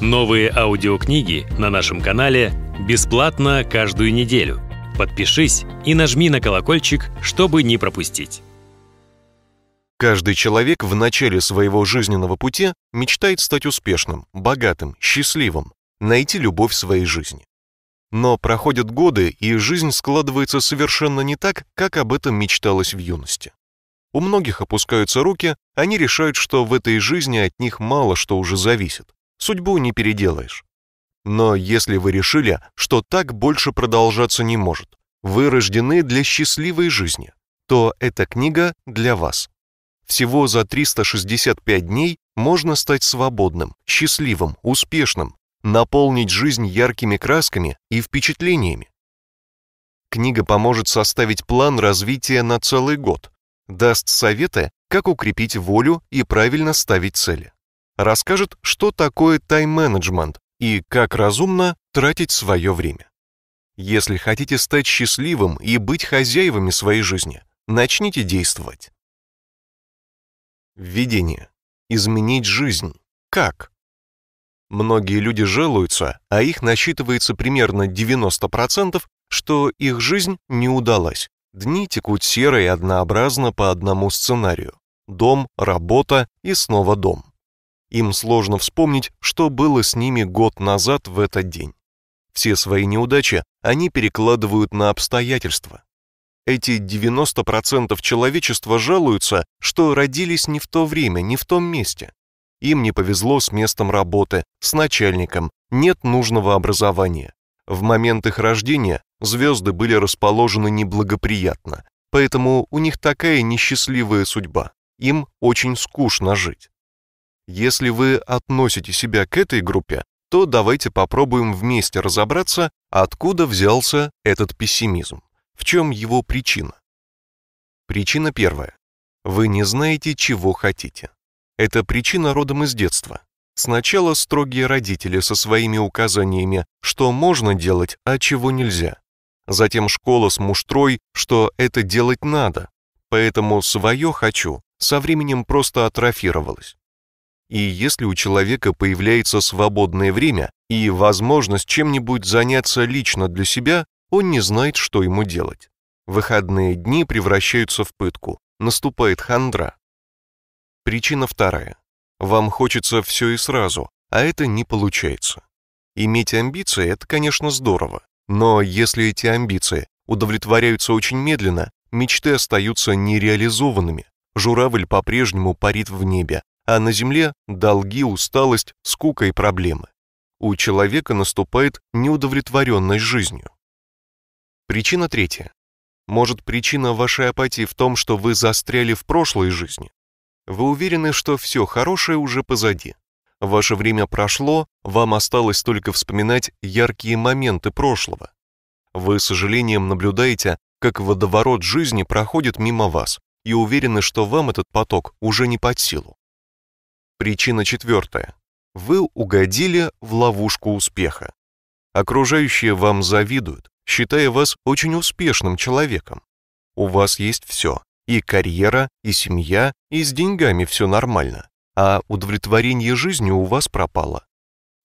Новые аудиокниги на нашем канале бесплатно каждую неделю. Подпишись и нажми на колокольчик, чтобы не пропустить. Каждый человек в начале своего жизненного пути мечтает стать успешным, богатым, счастливым, найти любовь своей жизни. Но проходят годы, и жизнь складывается совершенно не так, как об этом мечталось в юности. У многих опускаются руки, они решают, что в этой жизни от них мало что уже зависит, Судьбу не переделаешь. Но если вы решили, что так больше продолжаться не может, вы рождены для счастливой жизни, то эта книга для вас. Всего за 365 дней можно стать свободным, счастливым, успешным, наполнить жизнь яркими красками и впечатлениями. Книга поможет составить план развития на целый год, даст советы, как укрепить волю и правильно ставить цели расскажет, что такое тайм-менеджмент и как разумно тратить свое время. Если хотите стать счастливым и быть хозяевами своей жизни, начните действовать. Введение. Изменить жизнь. Как? Многие люди жалуются, а их насчитывается примерно 90%, что их жизнь не удалась. Дни текут серо и однообразно по одному сценарию. Дом, работа и снова дом. Им сложно вспомнить, что было с ними год назад в этот день. Все свои неудачи они перекладывают на обстоятельства. Эти 90% человечества жалуются, что родились не в то время, не в том месте. Им не повезло с местом работы, с начальником, нет нужного образования. В момент их рождения звезды были расположены неблагоприятно, поэтому у них такая несчастливая судьба. Им очень скучно жить. Если вы относите себя к этой группе, то давайте попробуем вместе разобраться, откуда взялся этот пессимизм, в чем его причина. Причина первая. Вы не знаете, чего хотите. Это причина родом из детства. Сначала строгие родители со своими указаниями, что можно делать, а чего нельзя. Затем школа с муштрой, что это делать надо. Поэтому свое «хочу» со временем просто атрофировалось. И если у человека появляется свободное время и возможность чем-нибудь заняться лично для себя, он не знает, что ему делать. Выходные дни превращаются в пытку. Наступает хандра. Причина вторая. Вам хочется все и сразу, а это не получается. Иметь амбиции – это, конечно, здорово, но если эти амбиции удовлетворяются очень медленно, мечты остаются нереализованными, журавль по-прежнему парит в небе, а на земле долги, усталость, скука и проблемы. У человека наступает неудовлетворенность жизнью. Причина третья. Может, причина вашей апатии в том, что вы застряли в прошлой жизни? Вы уверены, что все хорошее уже позади. Ваше время прошло, вам осталось только вспоминать яркие моменты прошлого. Вы с сожалением наблюдаете, как водоворот жизни проходит мимо вас, и уверены, что вам этот поток уже не под силу. Причина четвертая. Вы угодили в ловушку успеха. Окружающие вам завидуют, считая вас очень успешным человеком. У вас есть все. И карьера, и семья, и с деньгами все нормально. А удовлетворение жизнью у вас пропало.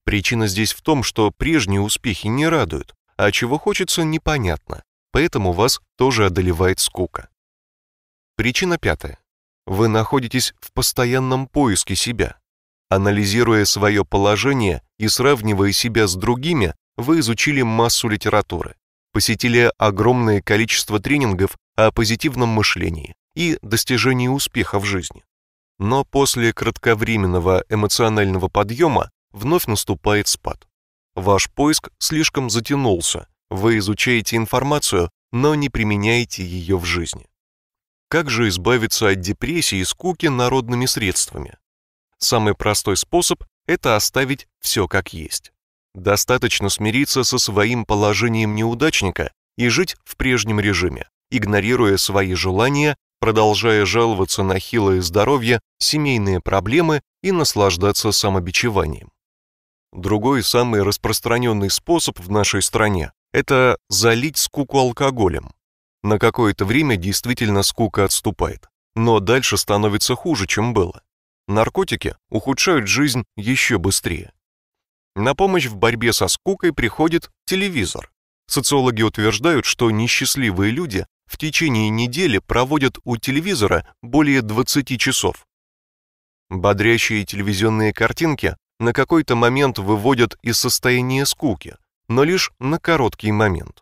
Причина здесь в том, что прежние успехи не радуют, а чего хочется непонятно, поэтому вас тоже одолевает скука. Причина пятая вы находитесь в постоянном поиске себя. Анализируя свое положение и сравнивая себя с другими, вы изучили массу литературы, посетили огромное количество тренингов о позитивном мышлении и достижении успеха в жизни. Но после кратковременного эмоционального подъема вновь наступает спад. Ваш поиск слишком затянулся, вы изучаете информацию, но не применяете ее в жизни. Как же избавиться от депрессии и скуки народными средствами? Самый простой способ – это оставить все как есть. Достаточно смириться со своим положением неудачника и жить в прежнем режиме, игнорируя свои желания, продолжая жаловаться на хилое здоровье, семейные проблемы и наслаждаться самобичеванием. Другой самый распространенный способ в нашей стране – это залить скуку алкоголем. На какое-то время действительно скука отступает, но дальше становится хуже, чем было. Наркотики ухудшают жизнь еще быстрее. На помощь в борьбе со скукой приходит телевизор. Социологи утверждают, что несчастливые люди в течение недели проводят у телевизора более 20 часов. Бодрящие телевизионные картинки на какой-то момент выводят из состояния скуки, но лишь на короткий момент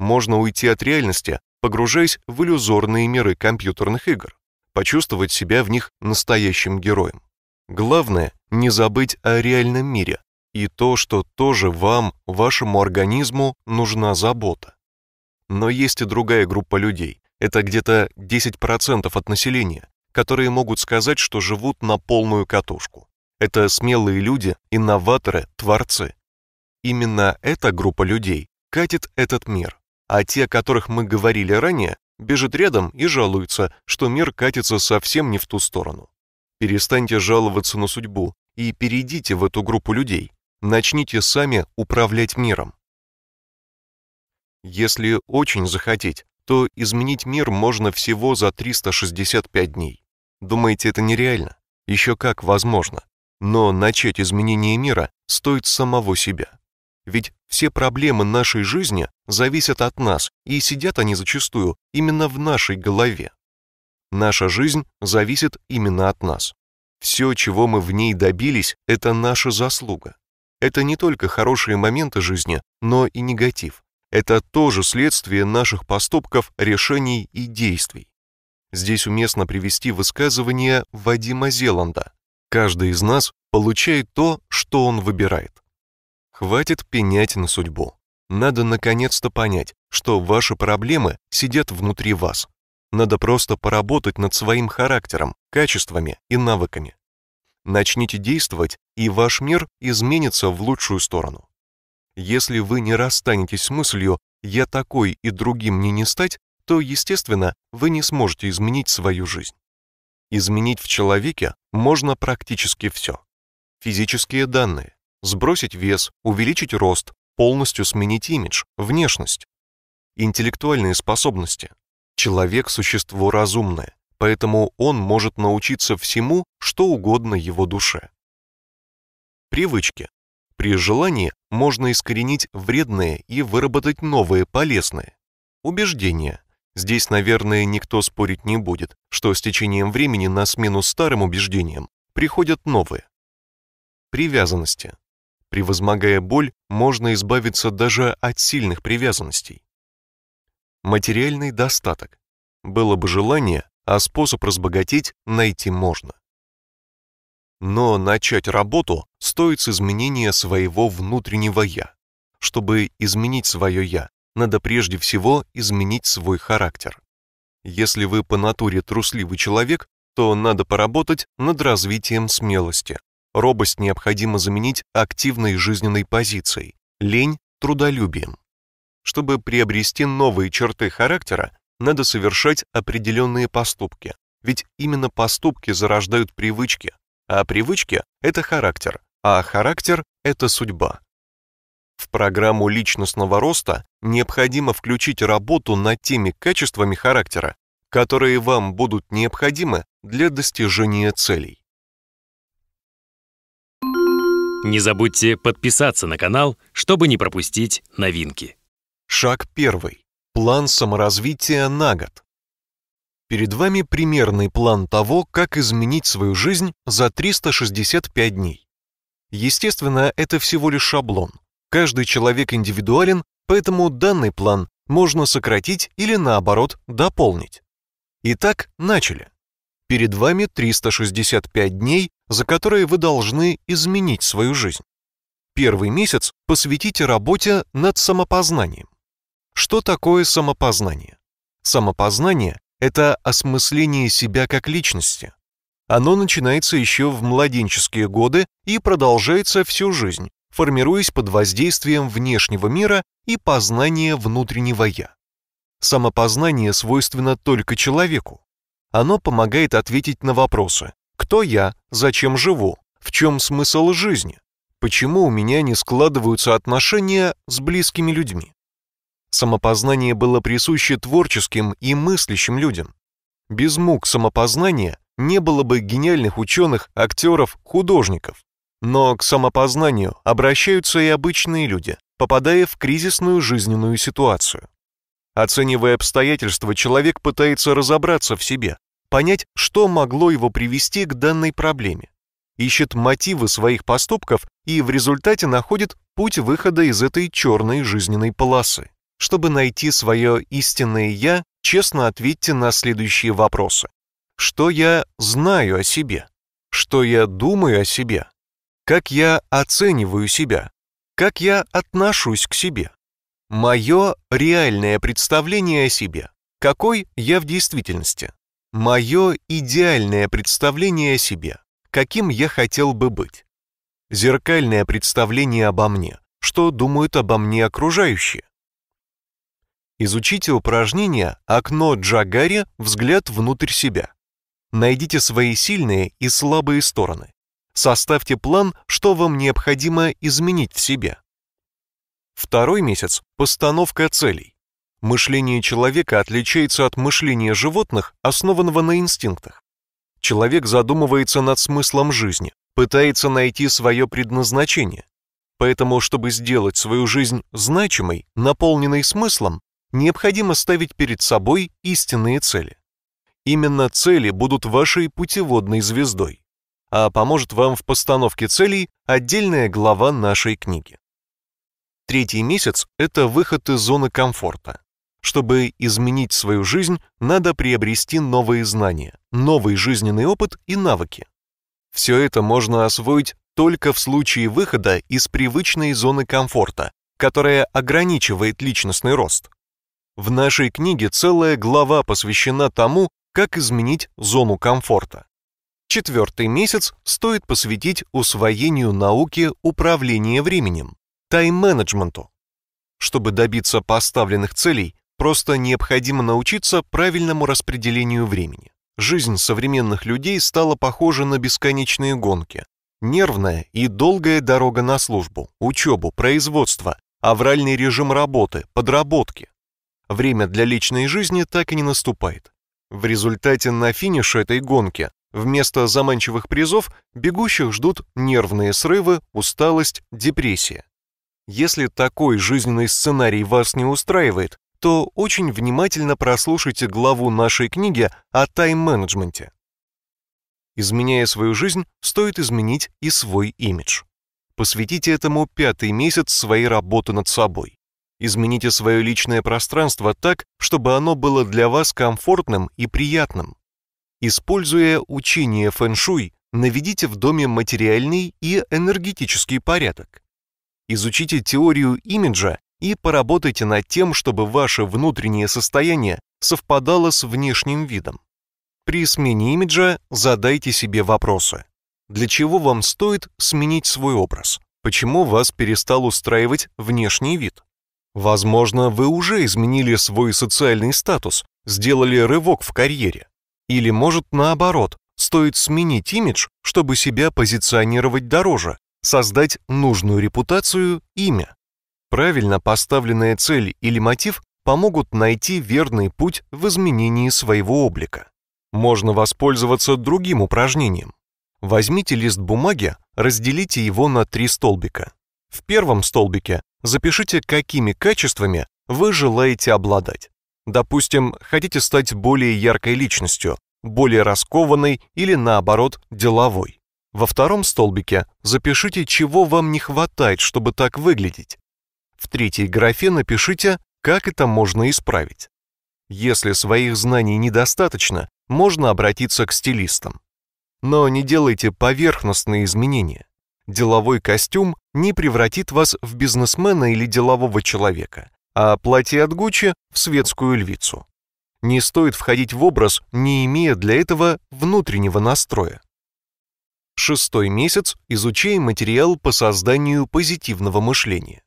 можно уйти от реальности, погружаясь в иллюзорные миры компьютерных игр, почувствовать себя в них настоящим героем. Главное – не забыть о реальном мире и то, что тоже вам, вашему организму нужна забота. Но есть и другая группа людей, это где-то 10% от населения, которые могут сказать, что живут на полную катушку. Это смелые люди, инноваторы, творцы. Именно эта группа людей катит этот мир а те, о которых мы говорили ранее, бежит рядом и жалуется, что мир катится совсем не в ту сторону. Перестаньте жаловаться на судьбу и перейдите в эту группу людей. Начните сами управлять миром. Если очень захотеть, то изменить мир можно всего за 365 дней. Думаете, это нереально? Еще как возможно. Но начать изменение мира стоит самого себя. Ведь все проблемы нашей жизни зависят от нас, и сидят они зачастую именно в нашей голове. Наша жизнь зависит именно от нас. Все, чего мы в ней добились, это наша заслуга. Это не только хорошие моменты жизни, но и негатив. Это тоже следствие наших поступков, решений и действий. Здесь уместно привести высказывание Вадима Зеланда. Каждый из нас получает то, что он выбирает. Хватит пенять на судьбу. Надо наконец-то понять, что ваши проблемы сидят внутри вас. Надо просто поработать над своим характером, качествами и навыками. Начните действовать, и ваш мир изменится в лучшую сторону. Если вы не расстанетесь с мыслью «я такой и другим мне не стать», то, естественно, вы не сможете изменить свою жизнь. Изменить в человеке можно практически все. Физические данные, сбросить вес, увеличить рост, полностью сменить имидж, внешность. Интеллектуальные способности. Человек – существо разумное, поэтому он может научиться всему, что угодно его душе. Привычки. При желании можно искоренить вредные и выработать новые полезные. Убеждения. Здесь, наверное, никто спорить не будет, что с течением времени на смену старым убеждениям приходят новые. Привязанности. Превозмогая боль, можно избавиться даже от сильных привязанностей. Материальный достаток. Было бы желание, а способ разбогатеть найти можно. Но начать работу стоит с изменения своего внутреннего «я». Чтобы изменить свое «я», надо прежде всего изменить свой характер. Если вы по натуре трусливый человек, то надо поработать над развитием смелости. Робость необходимо заменить активной жизненной позицией, лень – трудолюбием. Чтобы приобрести новые черты характера, надо совершать определенные поступки, ведь именно поступки зарождают привычки, а привычки – это характер, а характер – это судьба. В программу личностного роста необходимо включить работу над теми качествами характера, которые вам будут необходимы для достижения целей. Не забудьте подписаться на канал, чтобы не пропустить новинки. Шаг первый. План саморазвития на год. Перед вами примерный план того, как изменить свою жизнь за 365 дней. Естественно, это всего лишь шаблон. Каждый человек индивидуален, поэтому данный план можно сократить или наоборот дополнить. Итак, начали. Перед вами 365 дней за которые вы должны изменить свою жизнь. Первый месяц посвятите работе над самопознанием. Что такое самопознание? Самопознание – это осмысление себя как личности. Оно начинается еще в младенческие годы и продолжается всю жизнь, формируясь под воздействием внешнего мира и познания внутреннего «я». Самопознание свойственно только человеку. Оно помогает ответить на вопросы кто я? Зачем живу? В чем смысл жизни? Почему у меня не складываются отношения с близкими людьми? Самопознание было присуще творческим и мыслящим людям. Без мук самопознания не было бы гениальных ученых, актеров, художников. Но к самопознанию обращаются и обычные люди, попадая в кризисную жизненную ситуацию. Оценивая обстоятельства, человек пытается разобраться в себе, понять, что могло его привести к данной проблеме, ищет мотивы своих поступков и в результате находит путь выхода из этой черной жизненной полосы. Чтобы найти свое истинное «я», честно ответьте на следующие вопросы. Что я знаю о себе? Что я думаю о себе? Как я оцениваю себя? Как я отношусь к себе? Мое реальное представление о себе. Какой я в действительности? Мое идеальное представление о себе, каким я хотел бы быть. Зеркальное представление обо мне, что думают обо мне окружающие. Изучите упражнение «Окно Джагари. Взгляд внутрь себя». Найдите свои сильные и слабые стороны. Составьте план, что вам необходимо изменить в себе. Второй месяц – постановка целей. Мышление человека отличается от мышления животных, основанного на инстинктах. Человек задумывается над смыслом жизни, пытается найти свое предназначение. Поэтому, чтобы сделать свою жизнь значимой, наполненной смыслом, необходимо ставить перед собой истинные цели. Именно цели будут вашей путеводной звездой, а поможет вам в постановке целей отдельная глава нашей книги. Третий месяц – это выход из зоны комфорта. Чтобы изменить свою жизнь, надо приобрести новые знания, новый жизненный опыт и навыки. Все это можно освоить только в случае выхода из привычной зоны комфорта, которая ограничивает личностный рост. В нашей книге целая глава посвящена тому, как изменить зону комфорта. Четвертый месяц стоит посвятить усвоению науки управления временем, тайм-менеджменту. Чтобы добиться поставленных целей, Просто необходимо научиться правильному распределению времени. Жизнь современных людей стала похожа на бесконечные гонки. Нервная и долгая дорога на службу, учебу, производство, авральный режим работы, подработки. Время для личной жизни так и не наступает. В результате на финише этой гонки вместо заманчивых призов бегущих ждут нервные срывы, усталость, депрессия. Если такой жизненный сценарий вас не устраивает, то очень внимательно прослушайте главу нашей книги о тайм-менеджменте. Изменяя свою жизнь, стоит изменить и свой имидж. Посвятите этому пятый месяц своей работы над собой. Измените свое личное пространство так, чтобы оно было для вас комфортным и приятным. Используя учение фэн-шуй, наведите в доме материальный и энергетический порядок. Изучите теорию имиджа и поработайте над тем, чтобы ваше внутреннее состояние совпадало с внешним видом. При смене имиджа задайте себе вопросы. Для чего вам стоит сменить свой образ? Почему вас перестал устраивать внешний вид? Возможно, вы уже изменили свой социальный статус, сделали рывок в карьере. Или, может, наоборот, стоит сменить имидж, чтобы себя позиционировать дороже, создать нужную репутацию, имя. Правильно поставленная цель или мотив помогут найти верный путь в изменении своего облика. Можно воспользоваться другим упражнением. Возьмите лист бумаги, разделите его на три столбика. В первом столбике запишите, какими качествами вы желаете обладать. Допустим, хотите стать более яркой личностью, более раскованной или, наоборот, деловой. Во втором столбике запишите, чего вам не хватает, чтобы так выглядеть, в третьей графе напишите, как это можно исправить. Если своих знаний недостаточно, можно обратиться к стилистам. Но не делайте поверхностные изменения. Деловой костюм не превратит вас в бизнесмена или делового человека, а платье от Гуччи в светскую львицу. Не стоит входить в образ, не имея для этого внутреннего настроя. Шестой месяц изучаем материал по созданию позитивного мышления.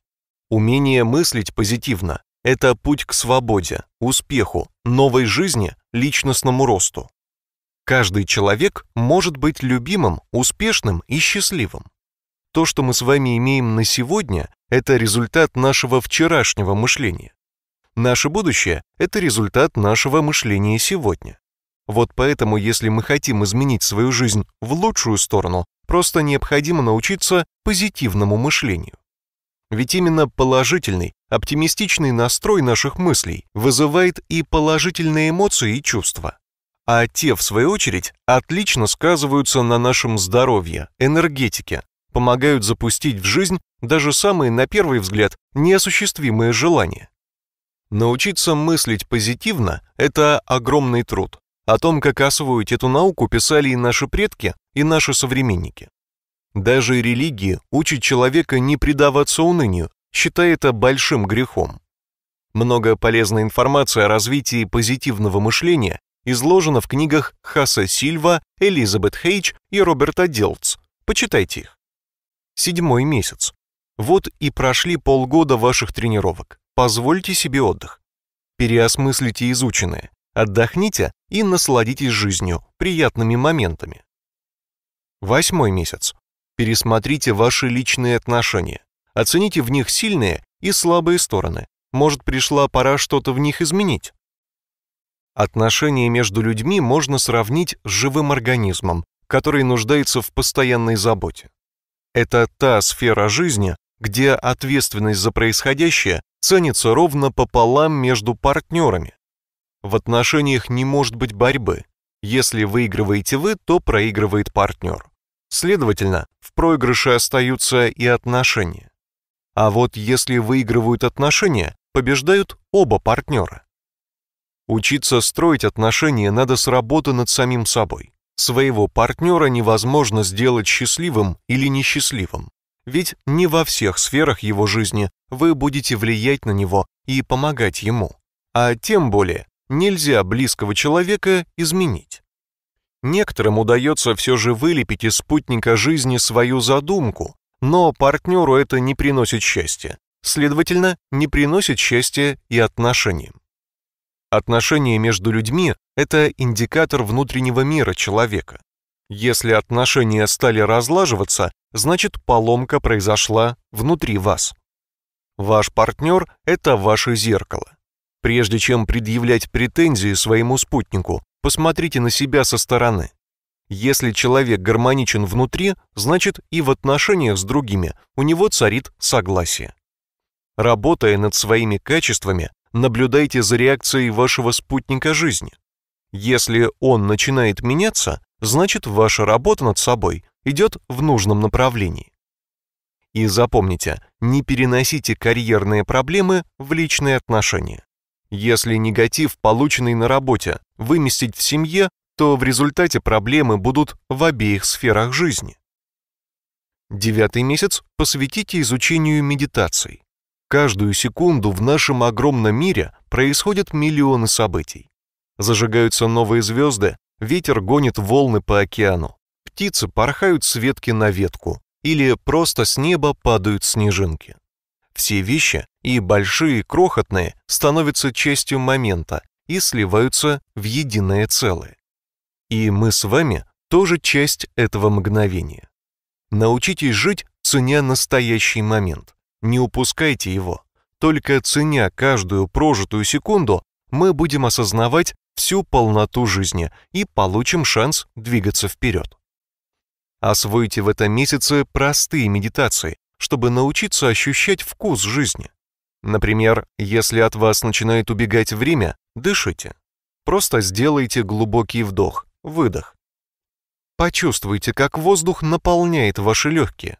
Умение мыслить позитивно – это путь к свободе, успеху, новой жизни, личностному росту. Каждый человек может быть любимым, успешным и счастливым. То, что мы с вами имеем на сегодня, это результат нашего вчерашнего мышления. Наше будущее – это результат нашего мышления сегодня. Вот поэтому, если мы хотим изменить свою жизнь в лучшую сторону, просто необходимо научиться позитивному мышлению. Ведь именно положительный, оптимистичный настрой наших мыслей вызывает и положительные эмоции и чувства. А те, в свою очередь, отлично сказываются на нашем здоровье, энергетике, помогают запустить в жизнь даже самые, на первый взгляд, неосуществимые желания. Научиться мыслить позитивно – это огромный труд. О том, как освоить эту науку, писали и наши предки, и наши современники. Даже религия учит человека не предаваться унынию, считая это большим грехом. Много полезной информации о развитии позитивного мышления изложено в книгах Хаса Сильва, Элизабет Хейч и Роберта Делц. Почитайте их. Седьмой месяц. Вот и прошли полгода ваших тренировок. Позвольте себе отдых. Переосмыслите изученное, отдохните и насладитесь жизнью, приятными моментами. Восьмой месяц. Пересмотрите ваши личные отношения. Оцените в них сильные и слабые стороны. Может, пришла пора что-то в них изменить. Отношения между людьми можно сравнить с живым организмом, который нуждается в постоянной заботе. Это та сфера жизни, где ответственность за происходящее ценится ровно пополам между партнерами. В отношениях не может быть борьбы. Если выигрываете вы, то проигрывает партнер. Следовательно, в проигрыше остаются и отношения. А вот если выигрывают отношения, побеждают оба партнера. Учиться строить отношения надо с работы над самим собой. Своего партнера невозможно сделать счастливым или несчастливым. Ведь не во всех сферах его жизни вы будете влиять на него и помогать ему. А тем более нельзя близкого человека изменить. Некоторым удается все же вылепить из спутника жизни свою задумку, но партнеру это не приносит счастья. Следовательно, не приносит счастья и отношениям. Отношения между людьми – это индикатор внутреннего мира человека. Если отношения стали разлаживаться, значит поломка произошла внутри вас. Ваш партнер – это ваше зеркало. Прежде чем предъявлять претензии своему спутнику, Посмотрите на себя со стороны. Если человек гармоничен внутри, значит и в отношениях с другими у него царит согласие. Работая над своими качествами, наблюдайте за реакцией вашего спутника жизни. Если он начинает меняться, значит ваша работа над собой идет в нужном направлении. И запомните, не переносите карьерные проблемы в личные отношения. Если негатив, полученный на работе, выместить в семье, то в результате проблемы будут в обеих сферах жизни. Девятый месяц посвятите изучению медитаций. Каждую секунду в нашем огромном мире происходят миллионы событий. Зажигаются новые звезды, ветер гонит волны по океану, птицы порхают с ветки на ветку или просто с неба падают снежинки. Все вещи, и большие, и крохотные, становятся частью момента и сливаются в единое целое. И мы с вами тоже часть этого мгновения. Научитесь жить, ценя настоящий момент. Не упускайте его. Только ценя каждую прожитую секунду, мы будем осознавать всю полноту жизни и получим шанс двигаться вперед. Освойте в этом месяце простые медитации, чтобы научиться ощущать вкус жизни. Например, если от вас начинает убегать время, дышите. Просто сделайте глубокий вдох, выдох. Почувствуйте, как воздух наполняет ваши легкие.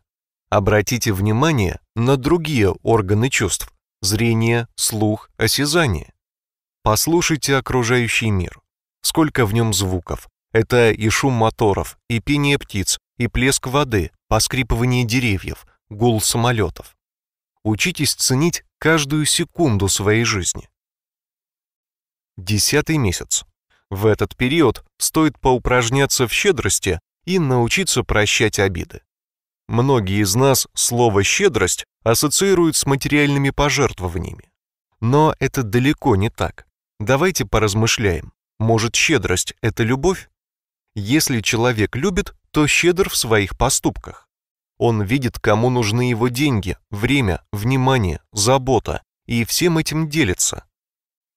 Обратите внимание на другие органы чувств – зрение, слух, осязание. Послушайте окружающий мир. Сколько в нем звуков. Это и шум моторов, и пение птиц, и плеск воды, поскрипывание деревьев – гул самолетов. Учитесь ценить каждую секунду своей жизни. Десятый месяц. В этот период стоит поупражняться в щедрости и научиться прощать обиды. Многие из нас слово «щедрость» ассоциируют с материальными пожертвованиями. Но это далеко не так. Давайте поразмышляем. Может, щедрость – это любовь? Если человек любит, то щедр в своих поступках. Он видит, кому нужны его деньги, время, внимание, забота, и всем этим делится.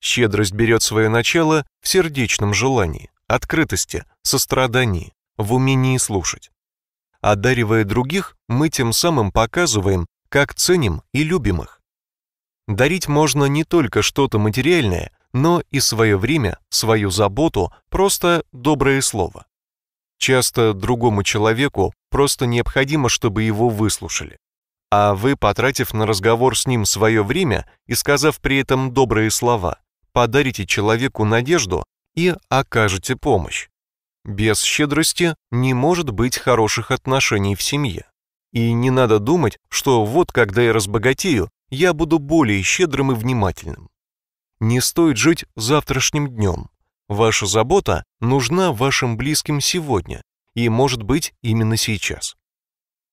Щедрость берет свое начало в сердечном желании, открытости, сострадании, в умении слушать. Одаривая других, мы тем самым показываем, как ценим и любим их. Дарить можно не только что-то материальное, но и свое время, свою заботу, просто доброе слово. Часто другому человеку просто необходимо, чтобы его выслушали. А вы, потратив на разговор с ним свое время и сказав при этом добрые слова, подарите человеку надежду и окажете помощь. Без щедрости не может быть хороших отношений в семье. И не надо думать, что вот когда я разбогатею, я буду более щедрым и внимательным. Не стоит жить завтрашним днем. Ваша забота нужна вашим близким сегодня и, может быть, именно сейчас.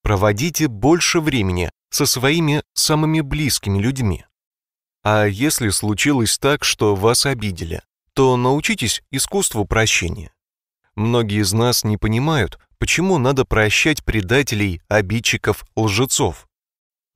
Проводите больше времени со своими самыми близкими людьми. А если случилось так, что вас обидели, то научитесь искусству прощения. Многие из нас не понимают, почему надо прощать предателей, обидчиков, лжецов.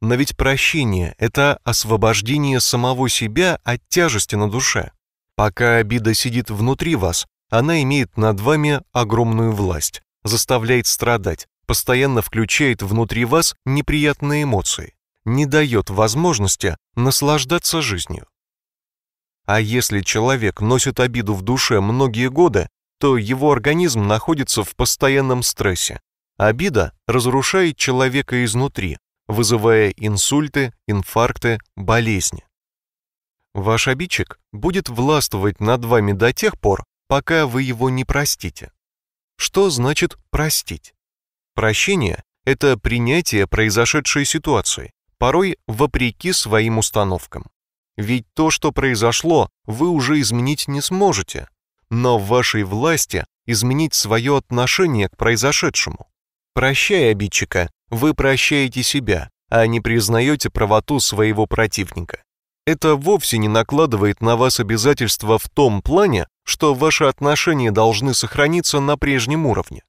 Но ведь прощение – это освобождение самого себя от тяжести на душе – Пока обида сидит внутри вас, она имеет над вами огромную власть, заставляет страдать, постоянно включает внутри вас неприятные эмоции, не дает возможности наслаждаться жизнью. А если человек носит обиду в душе многие годы, то его организм находится в постоянном стрессе. Обида разрушает человека изнутри, вызывая инсульты, инфаркты, болезни. Ваш обидчик будет властвовать над вами до тех пор, пока вы его не простите. Что значит простить? Прощение – это принятие произошедшей ситуации, порой вопреки своим установкам. Ведь то, что произошло, вы уже изменить не сможете, но в вашей власти изменить свое отношение к произошедшему. Прощая обидчика, вы прощаете себя, а не признаете правоту своего противника это вовсе не накладывает на вас обязательства в том плане, что ваши отношения должны сохраниться на прежнем уровне.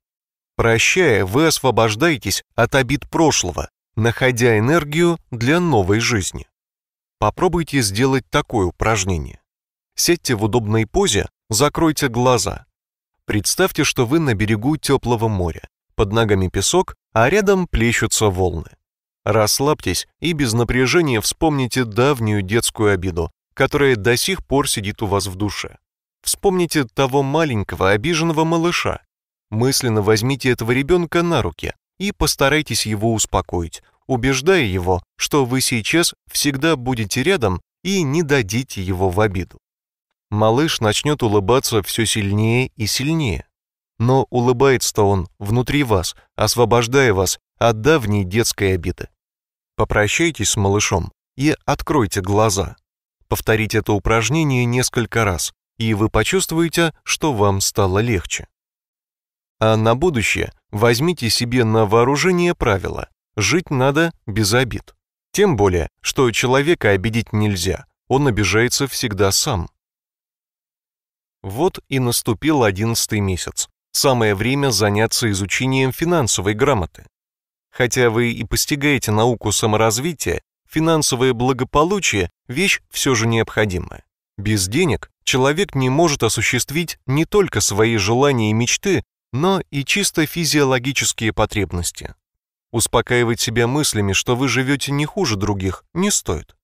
Прощая, вы освобождаетесь от обид прошлого, находя энергию для новой жизни. Попробуйте сделать такое упражнение. Сядьте в удобной позе, закройте глаза. Представьте, что вы на берегу теплого моря. Под ногами песок, а рядом плещутся волны. Расслабьтесь и без напряжения вспомните давнюю детскую обиду, которая до сих пор сидит у вас в душе. Вспомните того маленького обиженного малыша. Мысленно возьмите этого ребенка на руки и постарайтесь его успокоить, убеждая его, что вы сейчас всегда будете рядом и не дадите его в обиду. Малыш начнет улыбаться все сильнее и сильнее. Но улыбается-то он внутри вас, освобождая вас от давней детской обиды. Попрощайтесь с малышом и откройте глаза. Повторите это упражнение несколько раз, и вы почувствуете, что вам стало легче. А на будущее возьмите себе на вооружение правило «жить надо без обид». Тем более, что человека обидеть нельзя, он обижается всегда сам. Вот и наступил одиннадцатый месяц. Самое время заняться изучением финансовой грамоты. Хотя вы и постигаете науку саморазвития, финансовое благополучие – вещь все же необходимая. Без денег человек не может осуществить не только свои желания и мечты, но и чисто физиологические потребности. Успокаивать себя мыслями, что вы живете не хуже других, не стоит.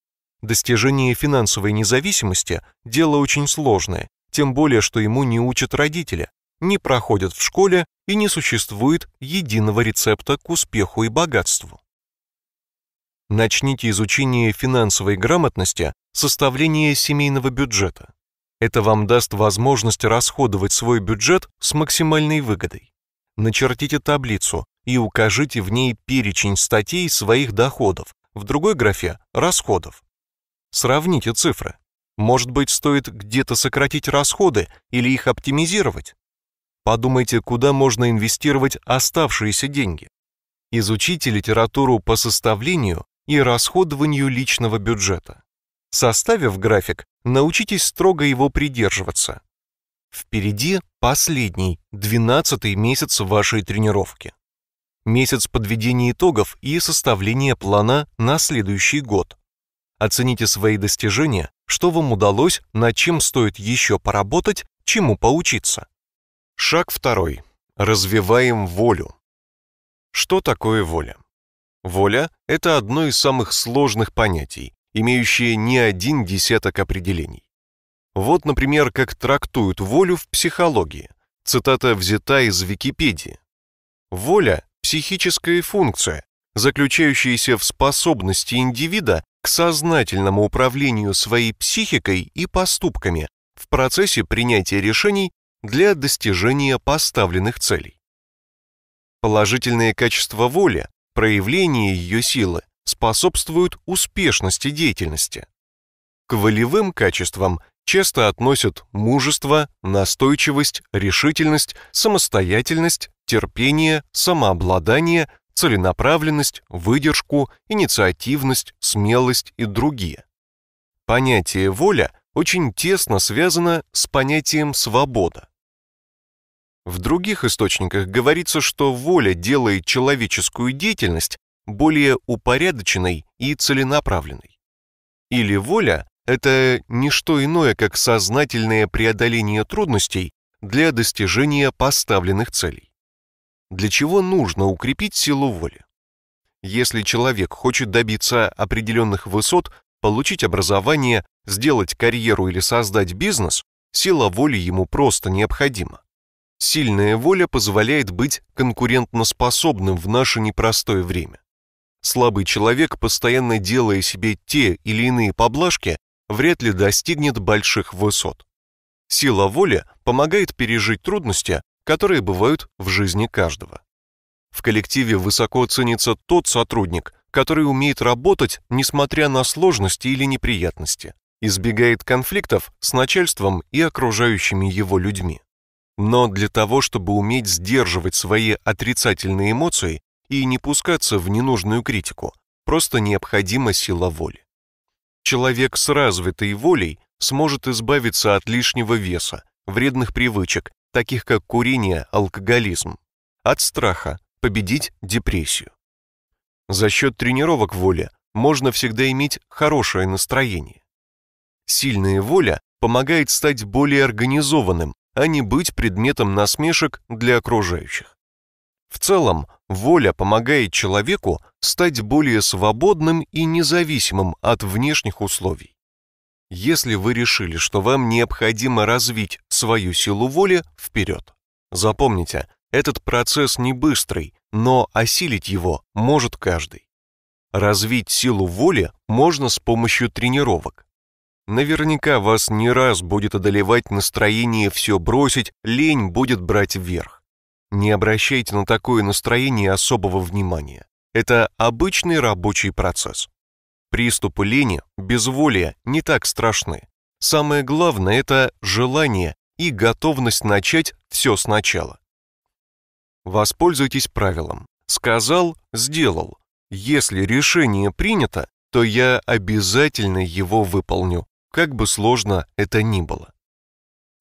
Достижение финансовой независимости – дело очень сложное, тем более, что ему не учат родители, не проходят в школе и не существует единого рецепта к успеху и богатству. Начните изучение финансовой грамотности составления семейного бюджета. Это вам даст возможность расходовать свой бюджет с максимальной выгодой. Начертите таблицу и укажите в ней перечень статей своих доходов, в другой графе – расходов. Сравните цифры. Может быть, стоит где-то сократить расходы или их оптимизировать? Подумайте, куда можно инвестировать оставшиеся деньги. Изучите литературу по составлению и расходованию личного бюджета. Составив график, научитесь строго его придерживаться. Впереди последний, двенадцатый месяц вашей тренировки. Месяц подведения итогов и составления плана на следующий год. Оцените свои достижения, что вам удалось, над чем стоит еще поработать, чему поучиться. Шаг второй. Развиваем волю. Что такое воля? Воля – это одно из самых сложных понятий, имеющее не один десяток определений. Вот, например, как трактуют волю в психологии. Цитата взята из Википедии. Воля – психическая функция, заключающаяся в способности индивида к сознательному управлению своей психикой и поступками в процессе принятия решений для достижения поставленных целей. Положительные качества воли, проявление ее силы, способствуют успешности деятельности. К волевым качествам часто относят мужество, настойчивость, решительность, самостоятельность, терпение, самообладание, целенаправленность, выдержку, инициативность, смелость и другие. Понятие «воля» очень тесно связано с понятием «свобода». В других источниках говорится, что воля делает человеческую деятельность более упорядоченной и целенаправленной. Или воля – это не что иное, как сознательное преодоление трудностей для достижения поставленных целей. Для чего нужно укрепить силу воли? Если человек хочет добиться определенных высот, получить образование, сделать карьеру или создать бизнес, сила воли ему просто необходима. Сильная воля позволяет быть конкурентноспособным в наше непростое время. Слабый человек, постоянно делая себе те или иные поблажки, вряд ли достигнет больших высот. Сила воли помогает пережить трудности, которые бывают в жизни каждого. В коллективе высоко ценится тот сотрудник, который умеет работать, несмотря на сложности или неприятности, избегает конфликтов с начальством и окружающими его людьми. Но для того, чтобы уметь сдерживать свои отрицательные эмоции и не пускаться в ненужную критику, просто необходима сила воли. Человек с развитой волей сможет избавиться от лишнего веса, вредных привычек, таких как курение, алкоголизм, от страха, победить депрессию. За счет тренировок воли можно всегда иметь хорошее настроение. Сильная воля помогает стать более организованным а не быть предметом насмешек для окружающих. В целом, воля помогает человеку стать более свободным и независимым от внешних условий. Если вы решили, что вам необходимо развить свою силу воли, вперед. Запомните, этот процесс не быстрый, но осилить его может каждый. Развить силу воли можно с помощью тренировок. Наверняка вас не раз будет одолевать настроение все бросить, лень будет брать вверх. Не обращайте на такое настроение особого внимания. Это обычный рабочий процесс. Приступы лени, безволия не так страшны. Самое главное – это желание и готовность начать все сначала. Воспользуйтесь правилом «сказал – сделал». Если решение принято, то я обязательно его выполню как бы сложно это ни было.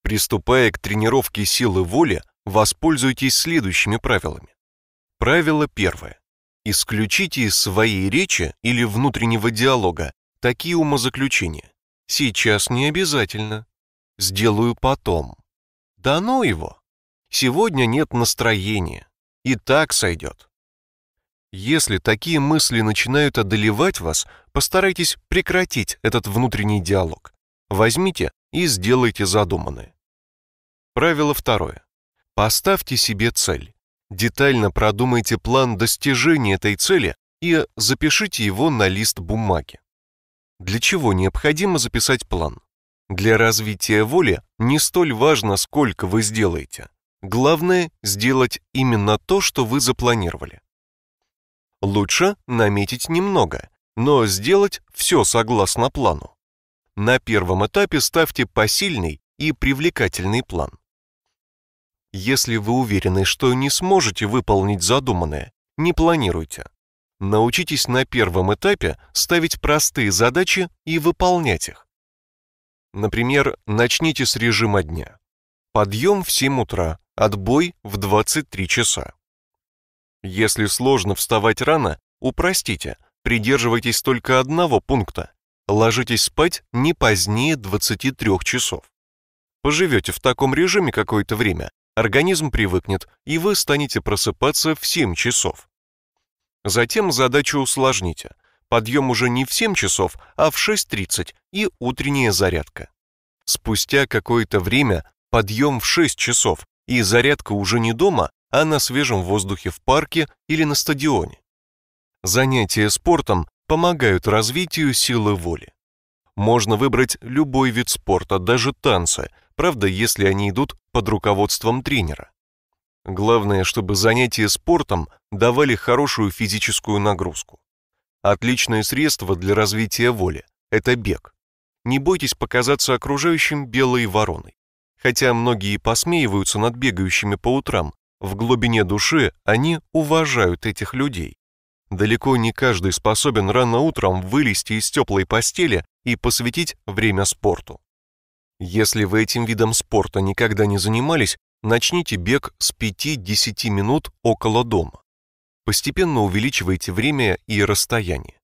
Приступая к тренировке силы воли, воспользуйтесь следующими правилами. Правило первое. Исключите из своей речи или внутреннего диалога такие умозаключения. Сейчас не обязательно. Сделаю потом. Да ну его. Сегодня нет настроения. И так сойдет. Если такие мысли начинают одолевать вас, постарайтесь прекратить этот внутренний диалог. Возьмите и сделайте задуманное. Правило второе. Поставьте себе цель. Детально продумайте план достижения этой цели и запишите его на лист бумаги. Для чего необходимо записать план? Для развития воли не столь важно, сколько вы сделаете. Главное – сделать именно то, что вы запланировали. Лучше наметить немного, но сделать все согласно плану. На первом этапе ставьте посильный и привлекательный план. Если вы уверены, что не сможете выполнить задуманное, не планируйте. Научитесь на первом этапе ставить простые задачи и выполнять их. Например, начните с режима дня. Подъем в 7 утра, отбой в 23 часа. Если сложно вставать рано, упростите, придерживайтесь только одного пункта. Ложитесь спать не позднее 23 часов. Поживете в таком режиме какое-то время, организм привыкнет, и вы станете просыпаться в 7 часов. Затем задачу усложните. Подъем уже не в 7 часов, а в 6.30 и утренняя зарядка. Спустя какое-то время подъем в 6 часов и зарядка уже не дома, а на свежем воздухе в парке или на стадионе. Занятия спортом помогают развитию силы воли. Можно выбрать любой вид спорта, даже танцы, правда, если они идут под руководством тренера. Главное, чтобы занятия спортом давали хорошую физическую нагрузку. Отличное средство для развития воли – это бег. Не бойтесь показаться окружающим белой вороной. Хотя многие посмеиваются над бегающими по утрам, в глубине души они уважают этих людей. Далеко не каждый способен рано утром вылезти из теплой постели и посвятить время спорту. Если вы этим видом спорта никогда не занимались, начните бег с 5-10 минут около дома. Постепенно увеличивайте время и расстояние.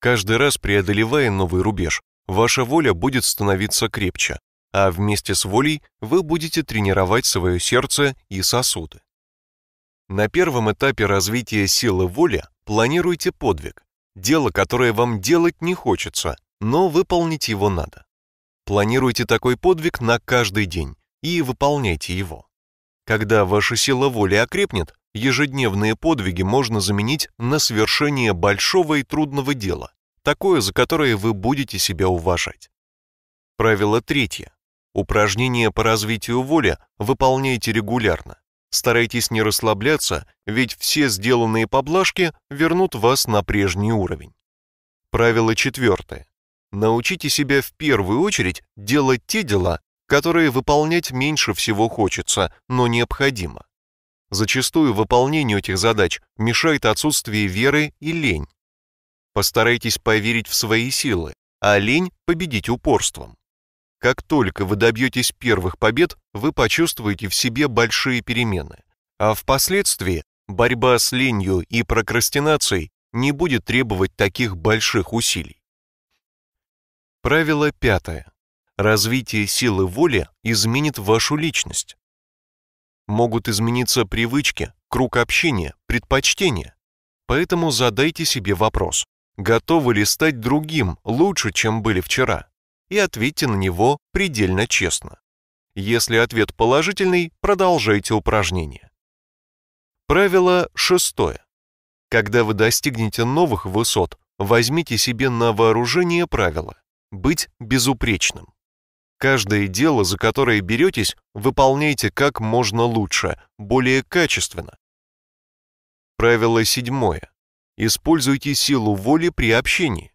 Каждый раз преодолевая новый рубеж, ваша воля будет становиться крепче, а вместе с волей вы будете тренировать свое сердце и сосуды. На первом этапе развития силы воли планируйте подвиг, дело, которое вам делать не хочется, но выполнить его надо. Планируйте такой подвиг на каждый день и выполняйте его. Когда ваша сила воли окрепнет, ежедневные подвиги можно заменить на совершение большого и трудного дела, такое, за которое вы будете себя уважать. Правило третье. Упражнения по развитию воли выполняйте регулярно, Старайтесь не расслабляться, ведь все сделанные поблажки вернут вас на прежний уровень. Правило четвертое. Научите себя в первую очередь делать те дела, которые выполнять меньше всего хочется, но необходимо. Зачастую выполнению этих задач мешает отсутствие веры и лень. Постарайтесь поверить в свои силы, а лень победить упорством. Как только вы добьетесь первых побед, вы почувствуете в себе большие перемены. А впоследствии борьба с ленью и прокрастинацией не будет требовать таких больших усилий. Правило пятое. Развитие силы воли изменит вашу личность. Могут измениться привычки, круг общения, предпочтения. Поэтому задайте себе вопрос, готовы ли стать другим лучше, чем были вчера? и ответьте на него предельно честно. Если ответ положительный, продолжайте упражнение. Правило шестое. Когда вы достигнете новых высот, возьмите себе на вооружение правило «быть безупречным». Каждое дело, за которое беретесь, выполняйте как можно лучше, более качественно. Правило седьмое. Используйте силу воли при общении.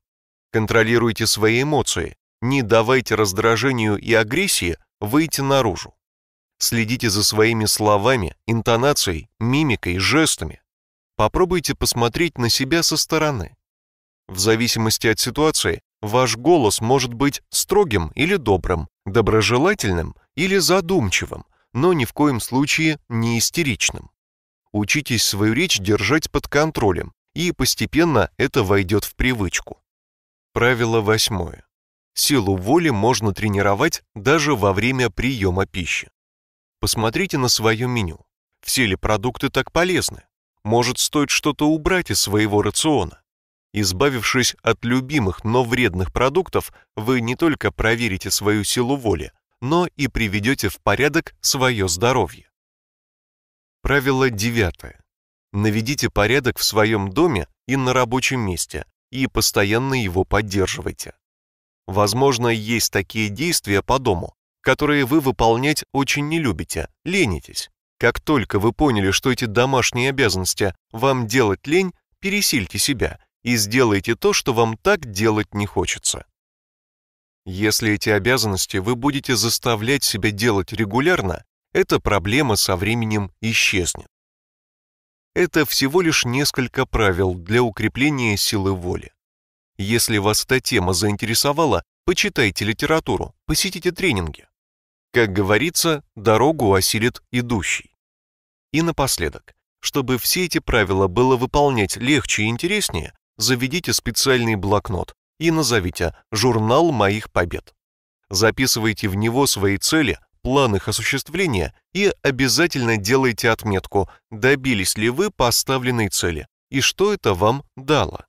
Контролируйте свои эмоции, не давайте раздражению и агрессии выйти наружу. Следите за своими словами, интонацией, мимикой, жестами. Попробуйте посмотреть на себя со стороны. В зависимости от ситуации, ваш голос может быть строгим или добрым, доброжелательным или задумчивым, но ни в коем случае не истеричным. Учитесь свою речь держать под контролем, и постепенно это войдет в привычку. Правило восьмое. Силу воли можно тренировать даже во время приема пищи. Посмотрите на свое меню. Все ли продукты так полезны? Может, стоит что-то убрать из своего рациона? Избавившись от любимых, но вредных продуктов, вы не только проверите свою силу воли, но и приведете в порядок свое здоровье. Правило девятое. Наведите порядок в своем доме и на рабочем месте и постоянно его поддерживайте. Возможно, есть такие действия по дому, которые вы выполнять очень не любите, ленитесь. Как только вы поняли, что эти домашние обязанности вам делать лень, пересильте себя и сделайте то, что вам так делать не хочется. Если эти обязанности вы будете заставлять себя делать регулярно, эта проблема со временем исчезнет. Это всего лишь несколько правил для укрепления силы воли. Если вас эта тема заинтересовала, почитайте литературу, посетите тренинги. Как говорится, дорогу осилит идущий. И напоследок, чтобы все эти правила было выполнять легче и интереснее, заведите специальный блокнот и назовите «Журнал моих побед». Записывайте в него свои цели, план их осуществления и обязательно делайте отметку, добились ли вы поставленной цели и что это вам дало.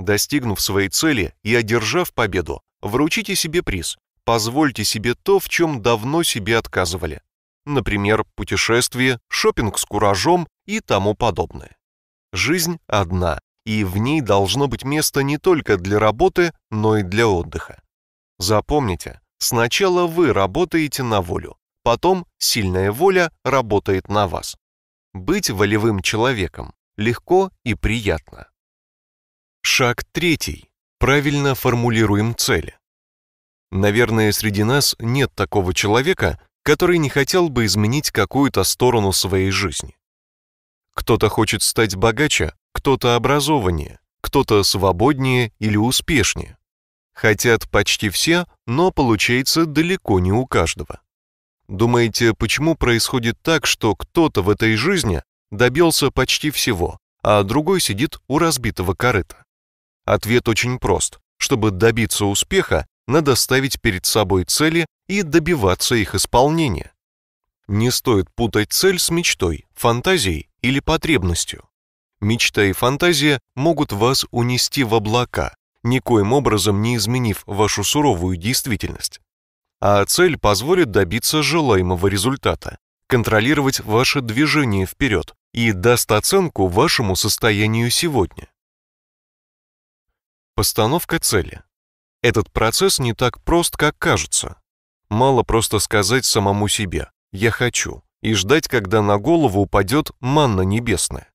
Достигнув своей цели и одержав победу, вручите себе приз. Позвольте себе то, в чем давно себе отказывали. Например, путешествие, шопинг с куражом и тому подобное. Жизнь одна, и в ней должно быть место не только для работы, но и для отдыха. Запомните, сначала вы работаете на волю, потом сильная воля работает на вас. Быть волевым человеком легко и приятно. Шаг третий. Правильно формулируем цели. Наверное, среди нас нет такого человека, который не хотел бы изменить какую-то сторону своей жизни. Кто-то хочет стать богаче, кто-то образованнее, кто-то свободнее или успешнее. Хотят почти все, но получается далеко не у каждого. Думаете, почему происходит так, что кто-то в этой жизни добился почти всего, а другой сидит у разбитого корыта? Ответ очень прост. Чтобы добиться успеха, надо ставить перед собой цели и добиваться их исполнения. Не стоит путать цель с мечтой, фантазией или потребностью. Мечта и фантазия могут вас унести в облака, никоим образом не изменив вашу суровую действительность. А цель позволит добиться желаемого результата, контролировать ваше движение вперед и даст оценку вашему состоянию сегодня. Постановка цели. Этот процесс не так прост, как кажется. Мало просто сказать самому себе «я хочу» и ждать, когда на голову упадет манна небесная.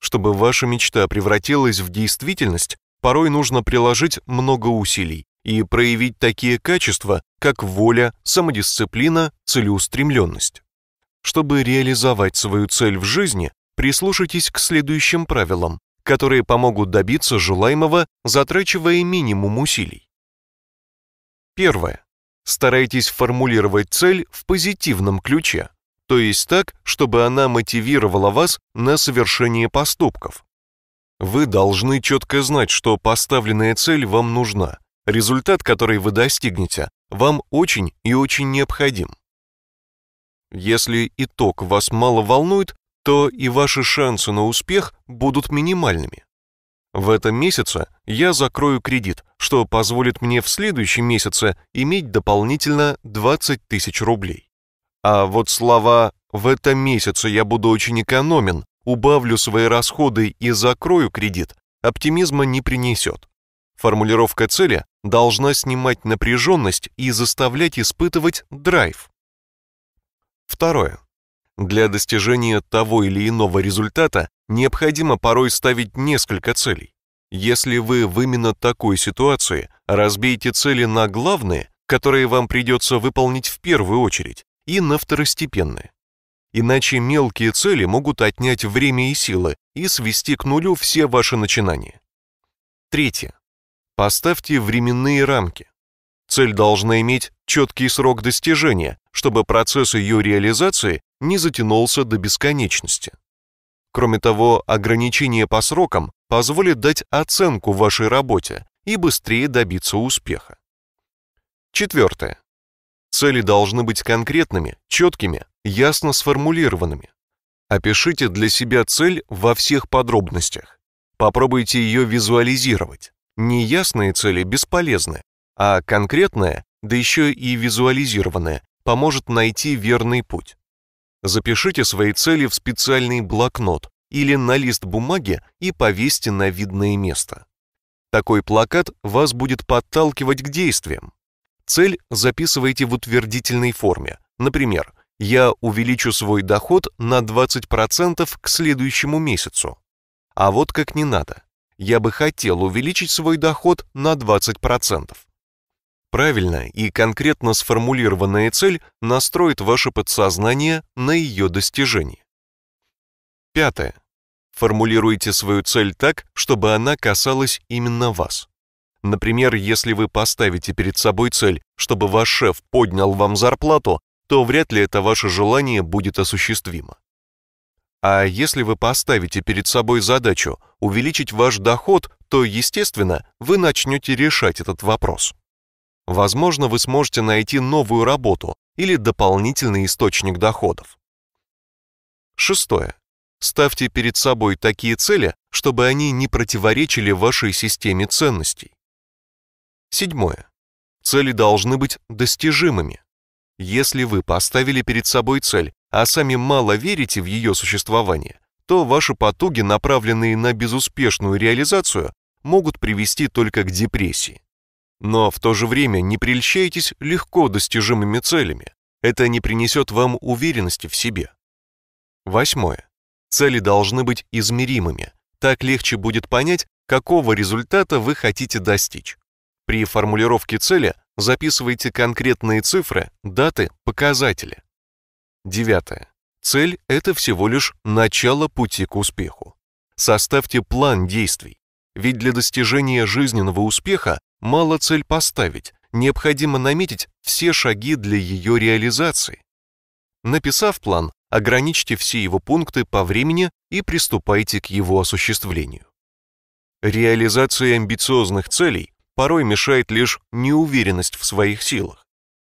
Чтобы ваша мечта превратилась в действительность, порой нужно приложить много усилий и проявить такие качества, как воля, самодисциплина, целеустремленность. Чтобы реализовать свою цель в жизни, прислушайтесь к следующим правилам, которые помогут добиться желаемого, затрачивая минимум усилий. Первое. Старайтесь формулировать цель в позитивном ключе, то есть так, чтобы она мотивировала вас на совершение поступков. Вы должны четко знать, что поставленная цель вам нужна, результат, который вы достигнете, вам очень и очень необходим. Если итог вас мало волнует, то и ваши шансы на успех будут минимальными. В этом месяце я закрою кредит, что позволит мне в следующем месяце иметь дополнительно 20 тысяч рублей. А вот слова «в этом месяце я буду очень экономен», «убавлю свои расходы и закрою кредит» оптимизма не принесет. Формулировка цели должна снимать напряженность и заставлять испытывать драйв. Второе. Для достижения того или иного результата необходимо порой ставить несколько целей. Если вы в именно такой ситуации разбейте цели на главные, которые вам придется выполнить в первую очередь, и на второстепенные. Иначе мелкие цели могут отнять время и силы и свести к нулю все ваши начинания. Третье. Поставьте временные рамки. Цель должна иметь четкий срок достижения, чтобы процесс ее реализации не затянулся до бесконечности. Кроме того, ограничение по срокам позволит дать оценку вашей работе и быстрее добиться успеха. Четвертое. Цели должны быть конкретными, четкими, ясно сформулированными. Опишите для себя цель во всех подробностях. Попробуйте ее визуализировать. Неясные цели бесполезны, а конкретная, да еще и визуализированная, поможет найти верный путь. Запишите свои цели в специальный блокнот или на лист бумаги и повесьте на видное место. Такой плакат вас будет подталкивать к действиям. Цель записывайте в утвердительной форме. Например, я увеличу свой доход на 20% к следующему месяцу. А вот как не надо. Я бы хотел увеличить свой доход на 20%. Правильно и конкретно сформулированная цель настроит ваше подсознание на ее достижение. Пятое. Формулируйте свою цель так, чтобы она касалась именно вас. Например, если вы поставите перед собой цель, чтобы ваш шеф поднял вам зарплату, то вряд ли это ваше желание будет осуществимо. А если вы поставите перед собой задачу увеличить ваш доход, то, естественно, вы начнете решать этот вопрос. Возможно, вы сможете найти новую работу или дополнительный источник доходов. Шестое. Ставьте перед собой такие цели, чтобы они не противоречили вашей системе ценностей. Седьмое. Цели должны быть достижимыми. Если вы поставили перед собой цель, а сами мало верите в ее существование, то ваши потуги, направленные на безуспешную реализацию, могут привести только к депрессии. Но в то же время не прельщайтесь легко достижимыми целями. Это не принесет вам уверенности в себе. Восьмое. Цели должны быть измеримыми. Так легче будет понять, какого результата вы хотите достичь. При формулировке цели записывайте конкретные цифры, даты, показатели. Девятое. Цель – это всего лишь начало пути к успеху. Составьте план действий. Ведь для достижения жизненного успеха мало цель поставить, необходимо наметить все шаги для ее реализации. Написав план, ограничьте все его пункты по времени и приступайте к его осуществлению. Реализация амбициозных целей порой мешает лишь неуверенность в своих силах.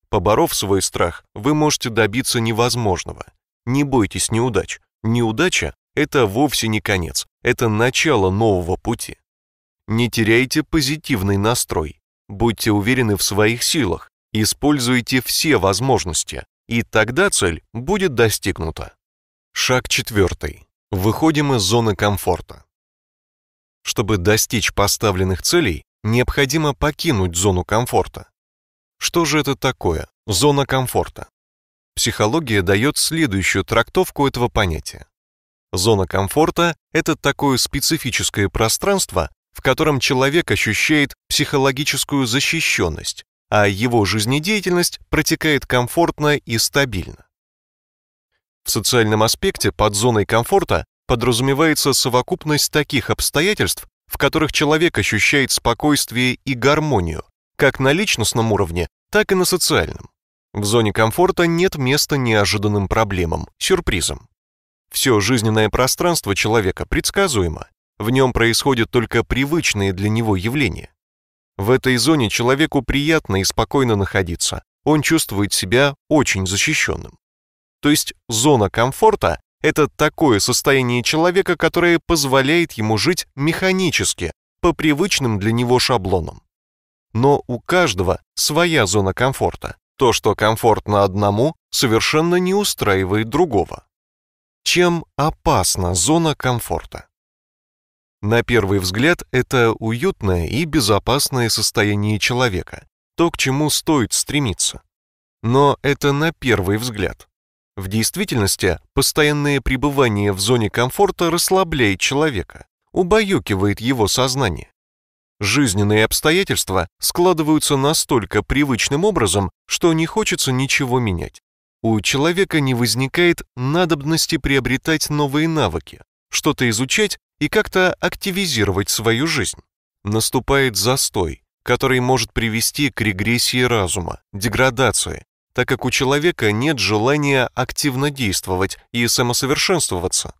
Поборов свой страх, вы можете добиться невозможного. Не бойтесь неудач. Неудача – это вовсе не конец, это начало нового пути. Не теряйте позитивный настрой. Будьте уверены в своих силах. Используйте все возможности, и тогда цель будет достигнута. Шаг четвертый. Выходим из зоны комфорта. Чтобы достичь поставленных целей, необходимо покинуть зону комфорта. Что же это такое, зона комфорта? Психология дает следующую трактовку этого понятия. Зона комфорта – это такое специфическое пространство, в котором человек ощущает психологическую защищенность, а его жизнедеятельность протекает комфортно и стабильно. В социальном аспекте под зоной комфорта подразумевается совокупность таких обстоятельств, в которых человек ощущает спокойствие и гармонию, как на личностном уровне, так и на социальном. В зоне комфорта нет места неожиданным проблемам, сюрпризам. Все жизненное пространство человека предсказуемо, в нем происходят только привычные для него явления. В этой зоне человеку приятно и спокойно находиться. Он чувствует себя очень защищенным. То есть зона комфорта – это такое состояние человека, которое позволяет ему жить механически, по привычным для него шаблонам. Но у каждого своя зона комфорта. То, что комфортно одному, совершенно не устраивает другого. Чем опасна зона комфорта? На первый взгляд, это уютное и безопасное состояние человека, то, к чему стоит стремиться. Но это на первый взгляд. В действительности, постоянное пребывание в зоне комфорта расслабляет человека, убаюкивает его сознание. Жизненные обстоятельства складываются настолько привычным образом, что не хочется ничего менять. У человека не возникает надобности приобретать новые навыки, что-то изучать и как-то активизировать свою жизнь. Наступает застой, который может привести к регрессии разума, деградации, так как у человека нет желания активно действовать и самосовершенствоваться.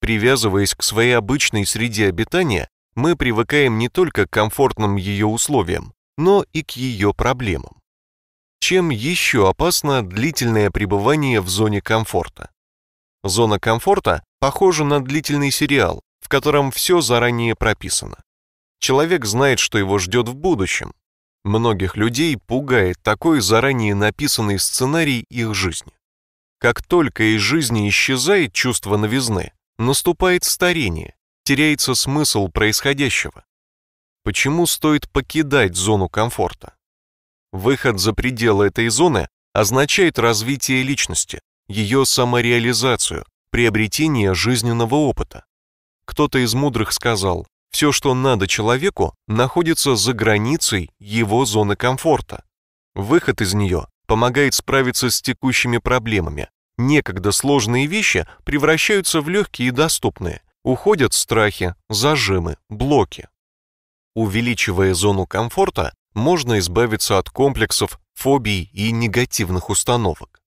Привязываясь к своей обычной среде обитания, мы привыкаем не только к комфортным ее условиям, но и к ее проблемам. Чем еще опасно длительное пребывание в зоне комфорта? Зона комфорта похоже на длительный сериал, в котором все заранее прописано. Человек знает, что его ждет в будущем. Многих людей пугает такой заранее написанный сценарий их жизни. Как только из жизни исчезает чувство новизны, наступает старение, теряется смысл происходящего. Почему стоит покидать зону комфорта? Выход за пределы этой зоны означает развитие личности, ее самореализацию, приобретения жизненного опыта. Кто-то из мудрых сказал, все, что надо человеку, находится за границей его зоны комфорта. Выход из нее помогает справиться с текущими проблемами. Некогда сложные вещи превращаются в легкие и доступные. Уходят страхи, зажимы, блоки. Увеличивая зону комфорта, можно избавиться от комплексов, фобий и негативных установок.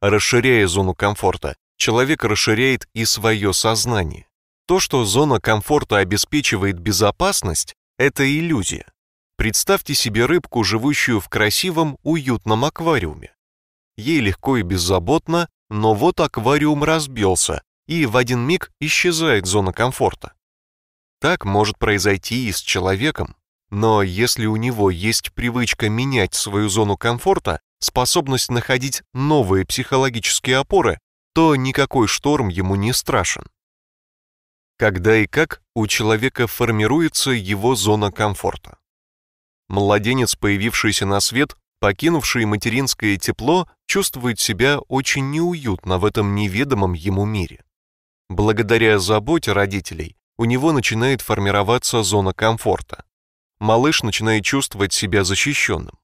Расширяя зону комфорта, человек расширяет и свое сознание. То, что зона комфорта обеспечивает безопасность, это иллюзия. Представьте себе рыбку, живущую в красивом, уютном аквариуме. Ей легко и беззаботно, но вот аквариум разбился, и в один миг исчезает зона комфорта. Так может произойти и с человеком. Но если у него есть привычка менять свою зону комфорта, способность находить новые психологические опоры, то никакой шторм ему не страшен. Когда и как у человека формируется его зона комфорта? Младенец, появившийся на свет, покинувший материнское тепло, чувствует себя очень неуютно в этом неведомом ему мире. Благодаря заботе родителей у него начинает формироваться зона комфорта. Малыш начинает чувствовать себя защищенным.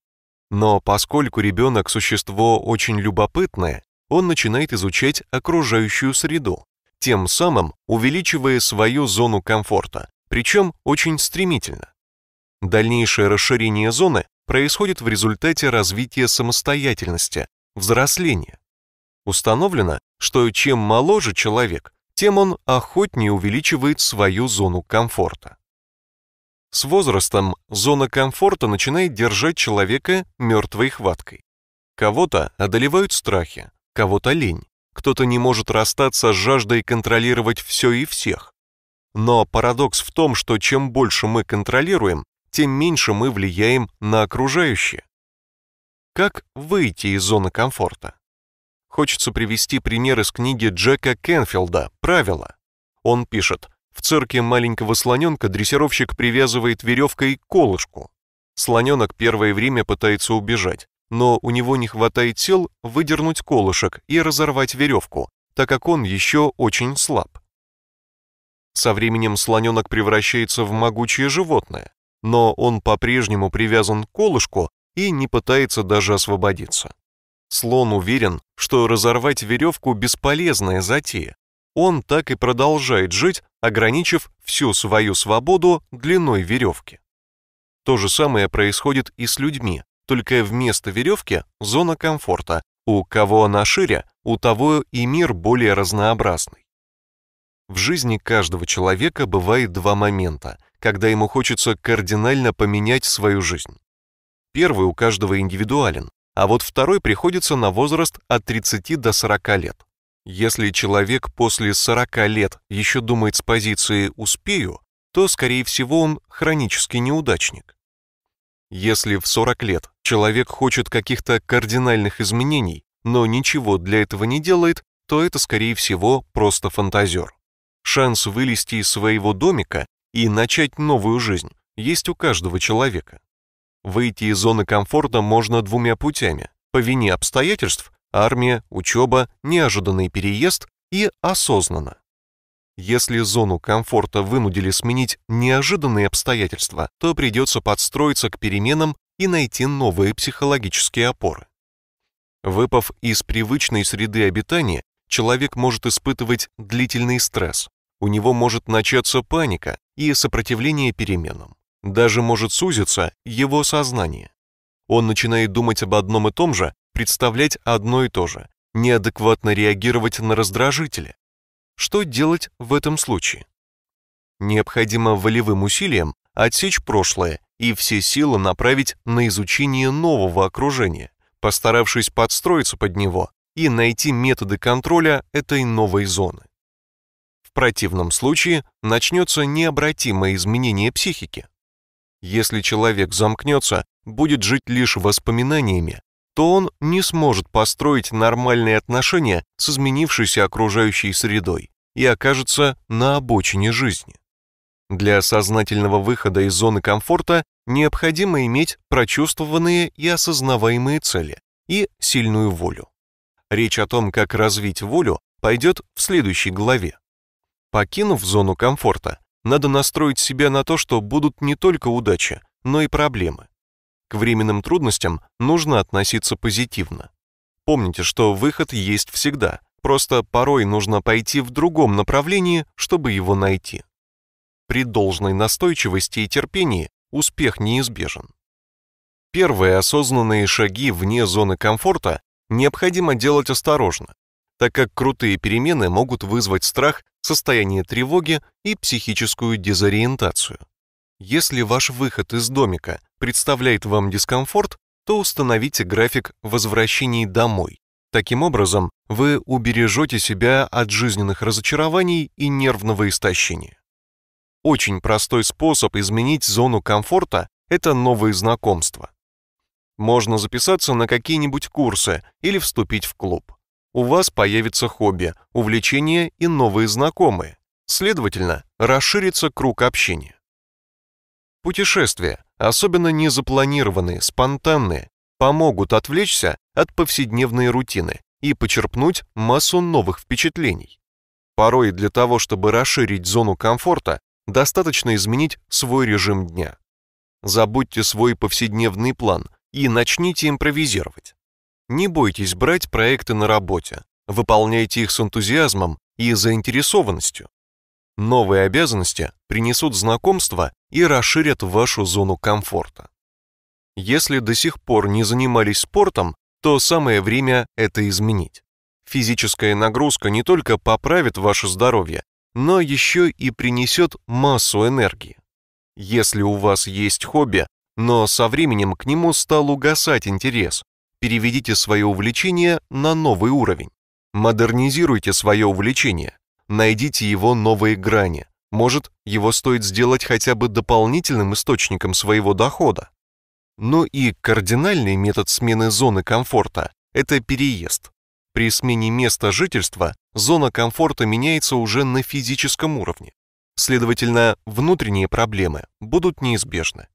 Но поскольку ребенок – существо очень любопытное, он начинает изучать окружающую среду, тем самым увеличивая свою зону комфорта, причем очень стремительно. Дальнейшее расширение зоны происходит в результате развития самостоятельности, взросления. Установлено, что чем моложе человек, тем он охотнее увеличивает свою зону комфорта. С возрастом зона комфорта начинает держать человека мертвой хваткой. Кого-то одолевают страхи, кого-то лень, кто-то не может расстаться с жаждой контролировать все и всех. Но парадокс в том, что чем больше мы контролируем, тем меньше мы влияем на окружающее. Как выйти из зоны комфорта? Хочется привести пример из книги Джека Кенфилда «Правила». Он пишет, в цирке маленького слоненка дрессировщик привязывает веревкой колышку. Слоненок первое время пытается убежать, но у него не хватает сил выдернуть колышек и разорвать веревку, так как он еще очень слаб. Со временем слоненок превращается в могучее животное, но он по-прежнему привязан к колышку и не пытается даже освободиться. Слон уверен, что разорвать веревку – бесполезная затея. Он так и продолжает жить, ограничив всю свою свободу длиной веревки. То же самое происходит и с людьми, только вместо веревки – зона комфорта. У кого она шире, у того и мир более разнообразный. В жизни каждого человека бывает два момента, когда ему хочется кардинально поменять свою жизнь. Первый у каждого индивидуален, а вот второй приходится на возраст от 30 до 40 лет. Если человек после 40 лет еще думает с позиции «успею», то, скорее всего, он хронический неудачник. Если в 40 лет человек хочет каких-то кардинальных изменений, но ничего для этого не делает, то это, скорее всего, просто фантазер. Шанс вылезти из своего домика и начать новую жизнь есть у каждого человека. Выйти из зоны комфорта можно двумя путями. По вине обстоятельств, армия, учеба, неожиданный переезд и осознанно. Если зону комфорта вынудили сменить неожиданные обстоятельства, то придется подстроиться к переменам и найти новые психологические опоры. Выпав из привычной среды обитания, человек может испытывать длительный стресс. У него может начаться паника и сопротивление переменам. Даже может сузиться его сознание. Он начинает думать об одном и том же, представлять одно и то же, неадекватно реагировать на раздражители. Что делать в этом случае? Необходимо волевым усилием отсечь прошлое и все силы направить на изучение нового окружения, постаравшись подстроиться под него и найти методы контроля этой новой зоны. В противном случае начнется необратимое изменение психики. Если человек замкнется, будет жить лишь воспоминаниями, то он не сможет построить нормальные отношения с изменившейся окружающей средой и окажется на обочине жизни. Для сознательного выхода из зоны комфорта необходимо иметь прочувствованные и осознаваемые цели и сильную волю. Речь о том, как развить волю, пойдет в следующей главе. Покинув зону комфорта, надо настроить себя на то, что будут не только удача, но и проблемы. К временным трудностям нужно относиться позитивно. Помните, что выход есть всегда, просто порой нужно пойти в другом направлении, чтобы его найти. При должной настойчивости и терпении успех неизбежен. Первые осознанные шаги вне зоны комфорта необходимо делать осторожно, так как крутые перемены могут вызвать страх, состояние тревоги и психическую дезориентацию. Если ваш выход из домика представляет вам дискомфорт, то установите график возвращений домой. Таким образом, вы убережете себя от жизненных разочарований и нервного истощения. Очень простой способ изменить зону комфорта – это новые знакомства. Можно записаться на какие-нибудь курсы или вступить в клуб. У вас появится хобби, увлечение и новые знакомые. Следовательно, расширится круг общения. Путешествия, особенно незапланированные, спонтанные, помогут отвлечься от повседневной рутины и почерпнуть массу новых впечатлений. Порой для того, чтобы расширить зону комфорта, достаточно изменить свой режим дня. Забудьте свой повседневный план и начните импровизировать. Не бойтесь брать проекты на работе, выполняйте их с энтузиазмом и заинтересованностью. Новые обязанности принесут знакомства и расширят вашу зону комфорта. Если до сих пор не занимались спортом, то самое время это изменить. Физическая нагрузка не только поправит ваше здоровье, но еще и принесет массу энергии. Если у вас есть хобби, но со временем к нему стал угасать интерес, переведите свое увлечение на новый уровень. Модернизируйте свое увлечение, найдите его новые грани. Может, его стоит сделать хотя бы дополнительным источником своего дохода. Ну и кардинальный метод смены зоны комфорта – это переезд. При смене места жительства зона комфорта меняется уже на физическом уровне. Следовательно, внутренние проблемы будут неизбежны.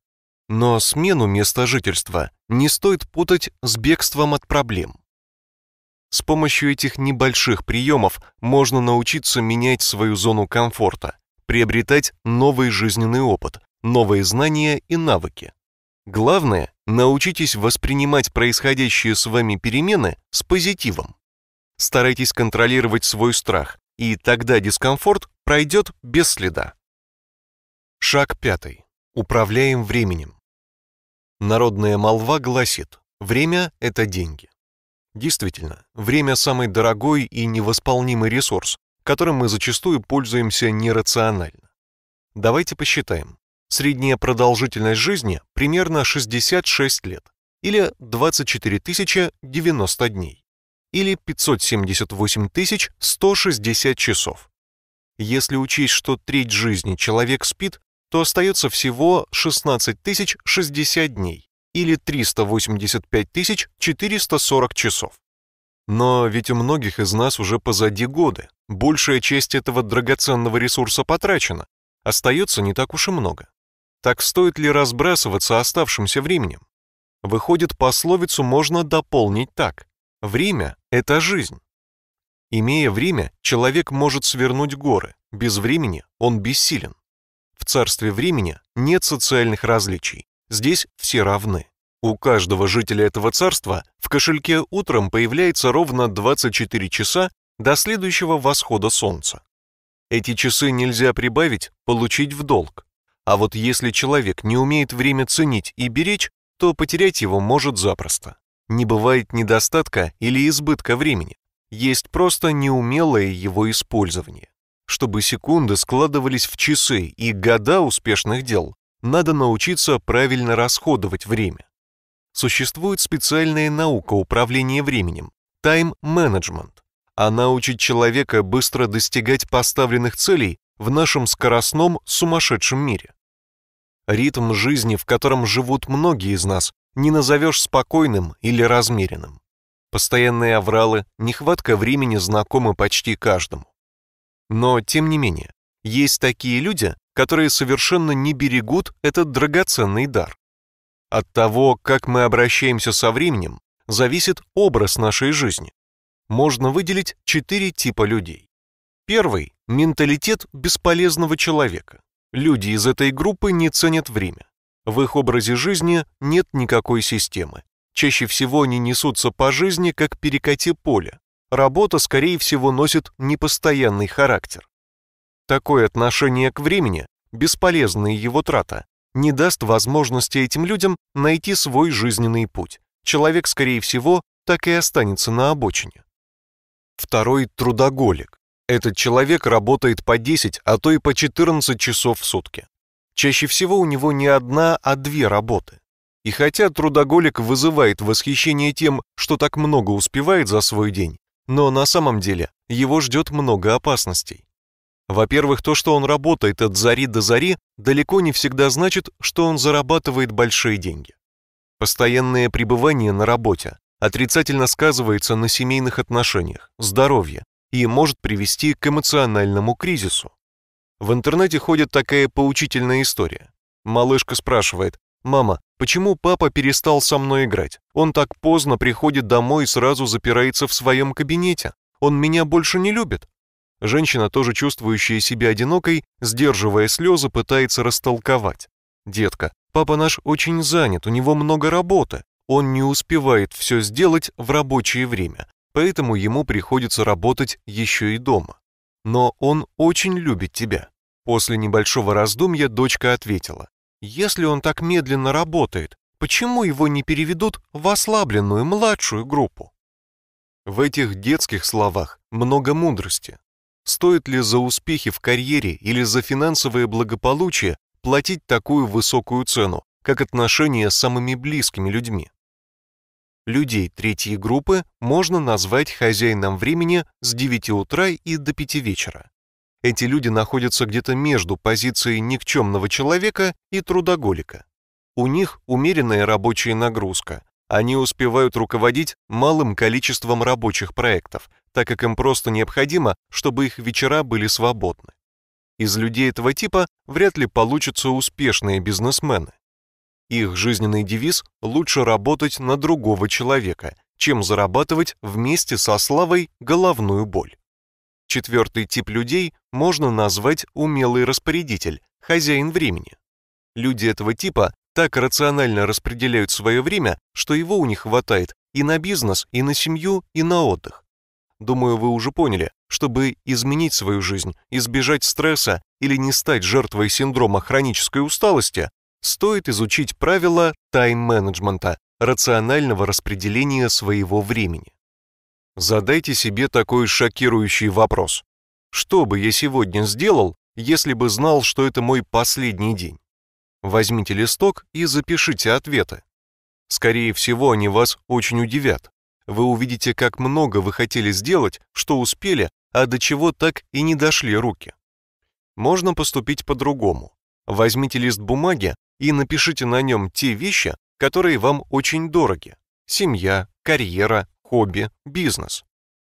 Но смену места жительства не стоит путать с бегством от проблем. С помощью этих небольших приемов можно научиться менять свою зону комфорта, приобретать новый жизненный опыт, новые знания и навыки. Главное, научитесь воспринимать происходящие с вами перемены с позитивом. Старайтесь контролировать свой страх, и тогда дискомфорт пройдет без следа. Шаг пятый. Управляем временем. Народная молва гласит, время – это деньги. Действительно, время – самый дорогой и невосполнимый ресурс, которым мы зачастую пользуемся нерационально. Давайте посчитаем. Средняя продолжительность жизни примерно 66 лет или 24 090 дней или 578 160 часов. Если учесть, что треть жизни человек спит, то остается всего 16 060 дней или 385 440 часов. Но ведь у многих из нас уже позади годы. Большая часть этого драгоценного ресурса потрачена. Остается не так уж и много. Так стоит ли разбрасываться оставшимся временем? Выходит, пословицу можно дополнить так. Время – это жизнь. Имея время, человек может свернуть горы, без времени он бессилен. В царстве времени нет социальных различий, здесь все равны. У каждого жителя этого царства в кошельке утром появляется ровно 24 часа до следующего восхода солнца. Эти часы нельзя прибавить, получить в долг. А вот если человек не умеет время ценить и беречь, то потерять его может запросто. Не бывает недостатка или избытка времени. Есть просто неумелое его использование. Чтобы секунды складывались в часы и года успешных дел, надо научиться правильно расходовать время. Существует специальная наука управления временем – тайм-менеджмент. Она учит человека быстро достигать поставленных целей в нашем скоростном сумасшедшем мире. Ритм жизни, в котором живут многие из нас, не назовешь спокойным или размеренным. Постоянные авралы, нехватка времени знакомы почти каждому. Но, тем не менее, есть такие люди, которые совершенно не берегут этот драгоценный дар. От того, как мы обращаемся со временем, зависит образ нашей жизни. Можно выделить четыре типа людей. Первый – менталитет бесполезного человека. Люди из этой группы не ценят время. В их образе жизни нет никакой системы. Чаще всего они несутся по жизни, как перекати поле. Работа, скорее всего, носит непостоянный характер. Такое отношение к времени, бесполезная его трата, не даст возможности этим людям найти свой жизненный путь. Человек, скорее всего, так и останется на обочине. Второй – трудоголик. Этот человек работает по 10, а то и по 14 часов в сутки. Чаще всего у него не одна, а две работы. И хотя трудоголик вызывает восхищение тем, что так много успевает за свой день, но на самом деле его ждет много опасностей. Во-первых, то, что он работает от зари до зари, далеко не всегда значит, что он зарабатывает большие деньги. Постоянное пребывание на работе отрицательно сказывается на семейных отношениях, здоровье и может привести к эмоциональному кризису. В интернете ходит такая поучительная история. Малышка спрашивает, «Мама, почему папа перестал со мной играть? Он так поздно приходит домой и сразу запирается в своем кабинете. Он меня больше не любит». Женщина, тоже чувствующая себя одинокой, сдерживая слезы, пытается растолковать. «Детка, папа наш очень занят, у него много работы. Он не успевает все сделать в рабочее время, поэтому ему приходится работать еще и дома но он очень любит тебя». После небольшого раздумья дочка ответила, «Если он так медленно работает, почему его не переведут в ослабленную младшую группу?» В этих детских словах много мудрости. Стоит ли за успехи в карьере или за финансовое благополучие платить такую высокую цену, как отношения с самыми близкими людьми? Людей третьей группы можно назвать хозяином времени с 9 утра и до 5 вечера. Эти люди находятся где-то между позицией никчемного человека и трудоголика. У них умеренная рабочая нагрузка. Они успевают руководить малым количеством рабочих проектов, так как им просто необходимо, чтобы их вечера были свободны. Из людей этого типа вряд ли получатся успешные бизнесмены. Их жизненный девиз «лучше работать на другого человека», чем зарабатывать вместе со славой головную боль. Четвертый тип людей можно назвать умелый распорядитель, хозяин времени. Люди этого типа так рационально распределяют свое время, что его у них хватает и на бизнес, и на семью, и на отдых. Думаю, вы уже поняли, чтобы изменить свою жизнь, избежать стресса или не стать жертвой синдрома хронической усталости, стоит изучить правила тайм-менеджмента, рационального распределения своего времени. Задайте себе такой шокирующий вопрос. Что бы я сегодня сделал, если бы знал, что это мой последний день? Возьмите листок и запишите ответы. Скорее всего, они вас очень удивят. Вы увидите, как много вы хотели сделать, что успели, а до чего так и не дошли руки. Можно поступить по-другому. Возьмите лист бумаги и напишите на нем те вещи, которые вам очень дороги. Семья, карьера, хобби, бизнес.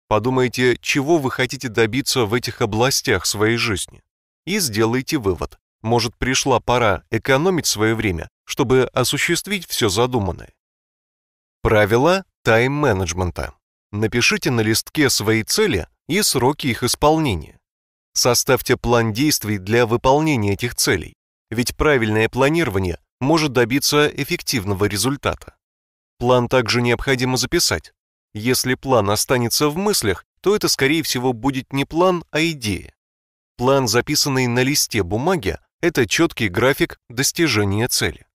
Подумайте, чего вы хотите добиться в этих областях своей жизни. И сделайте вывод. Может, пришла пора экономить свое время, чтобы осуществить все задуманное. Правила тайм-менеджмента. Напишите на листке свои цели и сроки их исполнения. Составьте план действий для выполнения этих целей ведь правильное планирование может добиться эффективного результата. План также необходимо записать. Если план останется в мыслях, то это, скорее всего, будет не план, а идея. План, записанный на листе бумаги, это четкий график достижения цели.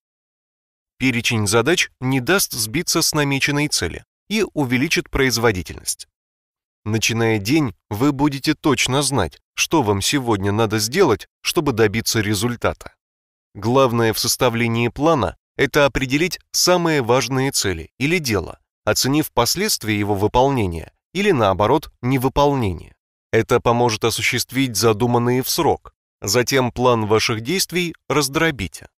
Перечень задач не даст сбиться с намеченной цели и увеличит производительность. Начиная день, вы будете точно знать, что вам сегодня надо сделать, чтобы добиться результата. Главное в составлении плана – это определить самые важные цели или дело, оценив последствия его выполнения или, наоборот, невыполнения. Это поможет осуществить задуманные в срок. Затем план ваших действий раздробите.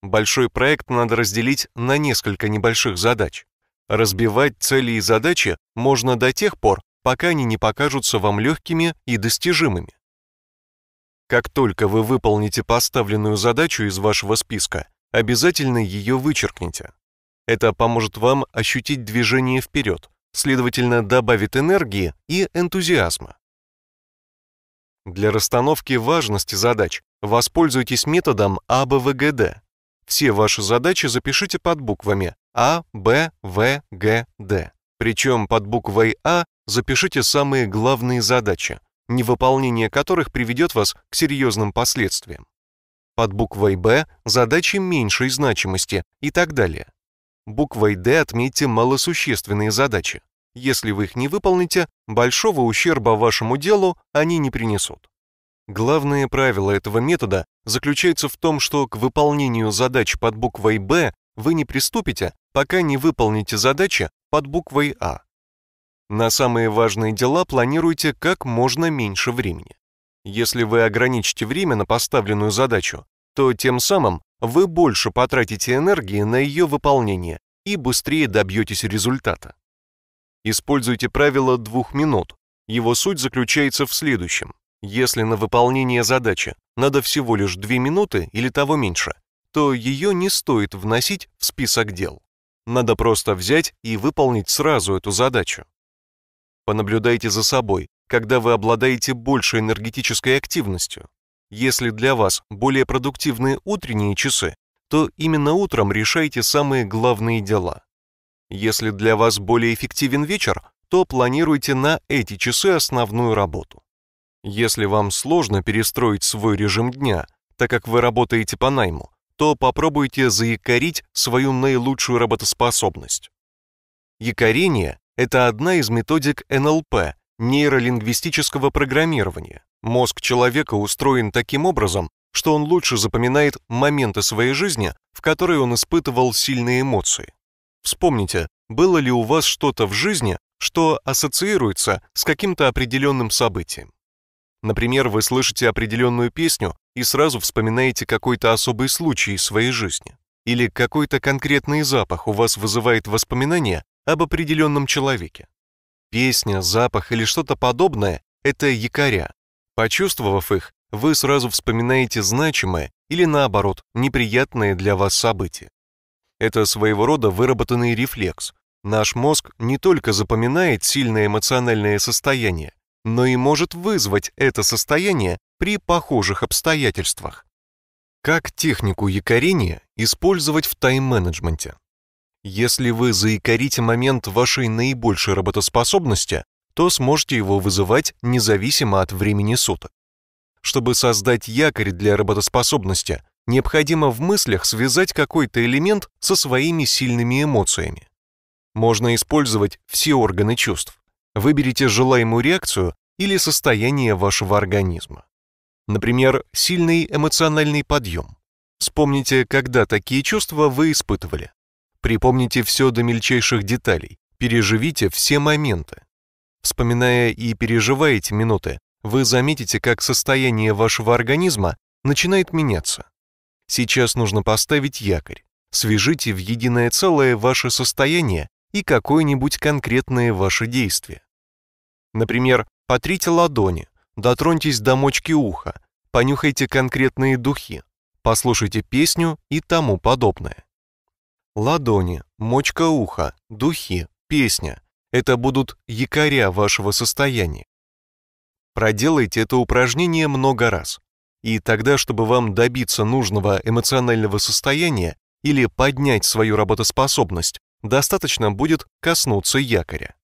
Большой проект надо разделить на несколько небольших задач. Разбивать цели и задачи можно до тех пор, пока они не покажутся вам легкими и достижимыми. Как только вы выполните поставленную задачу из вашего списка, обязательно ее вычеркните. Это поможет вам ощутить движение вперед, следовательно, добавит энергии и энтузиазма. Для расстановки важности задач воспользуйтесь методом АБВГД. Все ваши задачи запишите под буквами А, Б, В, Г, Д. Причем под буквой А запишите самые главные задачи – невыполнение которых приведет вас к серьезным последствиям. Под буквой «Б» задачи меньшей значимости и так далее. Буквой «Д» отметьте малосущественные задачи. Если вы их не выполните, большого ущерба вашему делу они не принесут. Главное правило этого метода заключается в том, что к выполнению задач под буквой «Б» вы не приступите, пока не выполните задачи под буквой «А». На самые важные дела планируйте как можно меньше времени. Если вы ограничите время на поставленную задачу, то тем самым вы больше потратите энергии на ее выполнение и быстрее добьетесь результата. Используйте правило двух минут. Его суть заключается в следующем. Если на выполнение задачи надо всего лишь две минуты или того меньше, то ее не стоит вносить в список дел. Надо просто взять и выполнить сразу эту задачу. Понаблюдайте за собой, когда вы обладаете большей энергетической активностью. Если для вас более продуктивные утренние часы, то именно утром решайте самые главные дела. Если для вас более эффективен вечер, то планируйте на эти часы основную работу. Если вам сложно перестроить свой режим дня, так как вы работаете по найму, то попробуйте заякорить свою наилучшую работоспособность. Якорение это одна из методик НЛП, нейролингвистического программирования. Мозг человека устроен таким образом, что он лучше запоминает моменты своей жизни, в которые он испытывал сильные эмоции. Вспомните, было ли у вас что-то в жизни, что ассоциируется с каким-то определенным событием. Например, вы слышите определенную песню и сразу вспоминаете какой-то особый случай из своей жизни. Или какой-то конкретный запах у вас вызывает воспоминания, об определенном человеке. Песня, запах или что-то подобное – это якоря. Почувствовав их, вы сразу вспоминаете значимое или, наоборот, неприятное для вас событие. Это своего рода выработанный рефлекс. Наш мозг не только запоминает сильное эмоциональное состояние, но и может вызвать это состояние при похожих обстоятельствах. Как технику якорения использовать в тайм-менеджменте? Если вы заикарите момент вашей наибольшей работоспособности, то сможете его вызывать независимо от времени суток. Чтобы создать якорь для работоспособности, необходимо в мыслях связать какой-то элемент со своими сильными эмоциями. Можно использовать все органы чувств. Выберите желаемую реакцию или состояние вашего организма. Например, сильный эмоциональный подъем. Вспомните, когда такие чувства вы испытывали. Припомните все до мельчайших деталей, переживите все моменты. Вспоминая и переживая эти минуты, вы заметите, как состояние вашего организма начинает меняться. Сейчас нужно поставить якорь. Свяжите в единое целое ваше состояние и какое-нибудь конкретное ваше действие. Например, потрите ладони, дотроньтесь до мочки уха, понюхайте конкретные духи, послушайте песню и тому подобное. Ладони, мочка уха, духи, песня – это будут якоря вашего состояния. Проделайте это упражнение много раз. И тогда, чтобы вам добиться нужного эмоционального состояния или поднять свою работоспособность, достаточно будет коснуться якоря.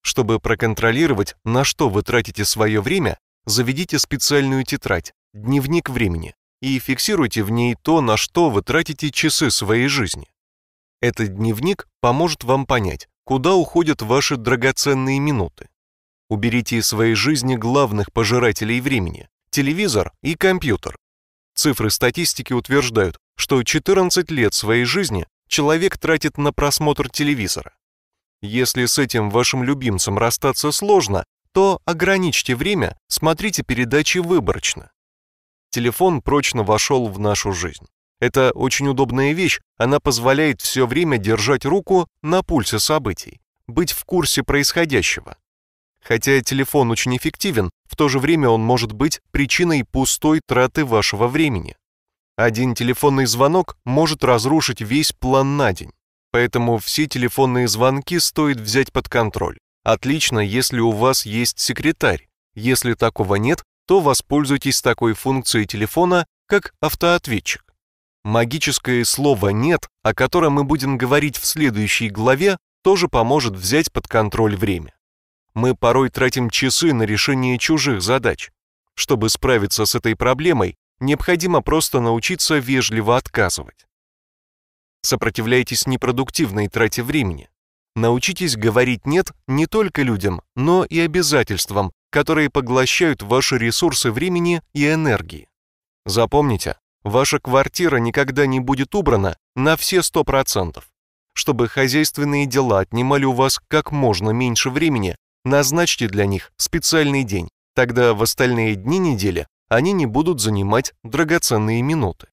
Чтобы проконтролировать, на что вы тратите свое время, заведите специальную тетрадь, дневник времени, и фиксируйте в ней то, на что вы тратите часы своей жизни. Этот дневник поможет вам понять, куда уходят ваши драгоценные минуты. Уберите из своей жизни главных пожирателей времени – телевизор и компьютер. Цифры статистики утверждают, что 14 лет своей жизни человек тратит на просмотр телевизора. Если с этим вашим любимцем расстаться сложно, то ограничьте время, смотрите передачи выборочно. Телефон прочно вошел в нашу жизнь. Это очень удобная вещь, она позволяет все время держать руку на пульсе событий, быть в курсе происходящего. Хотя телефон очень эффективен, в то же время он может быть причиной пустой траты вашего времени. Один телефонный звонок может разрушить весь план на день. Поэтому все телефонные звонки стоит взять под контроль. Отлично, если у вас есть секретарь. Если такого нет, то воспользуйтесь такой функцией телефона, как автоответчик. Магическое слово «нет», о котором мы будем говорить в следующей главе, тоже поможет взять под контроль время. Мы порой тратим часы на решение чужих задач. Чтобы справиться с этой проблемой, необходимо просто научиться вежливо отказывать. Сопротивляйтесь непродуктивной трате времени. Научитесь говорить «нет» не только людям, но и обязательствам, которые поглощают ваши ресурсы времени и энергии. Запомните, ваша квартира никогда не будет убрана на все 100%. Чтобы хозяйственные дела отнимали у вас как можно меньше времени, назначьте для них специальный день, тогда в остальные дни недели они не будут занимать драгоценные минуты.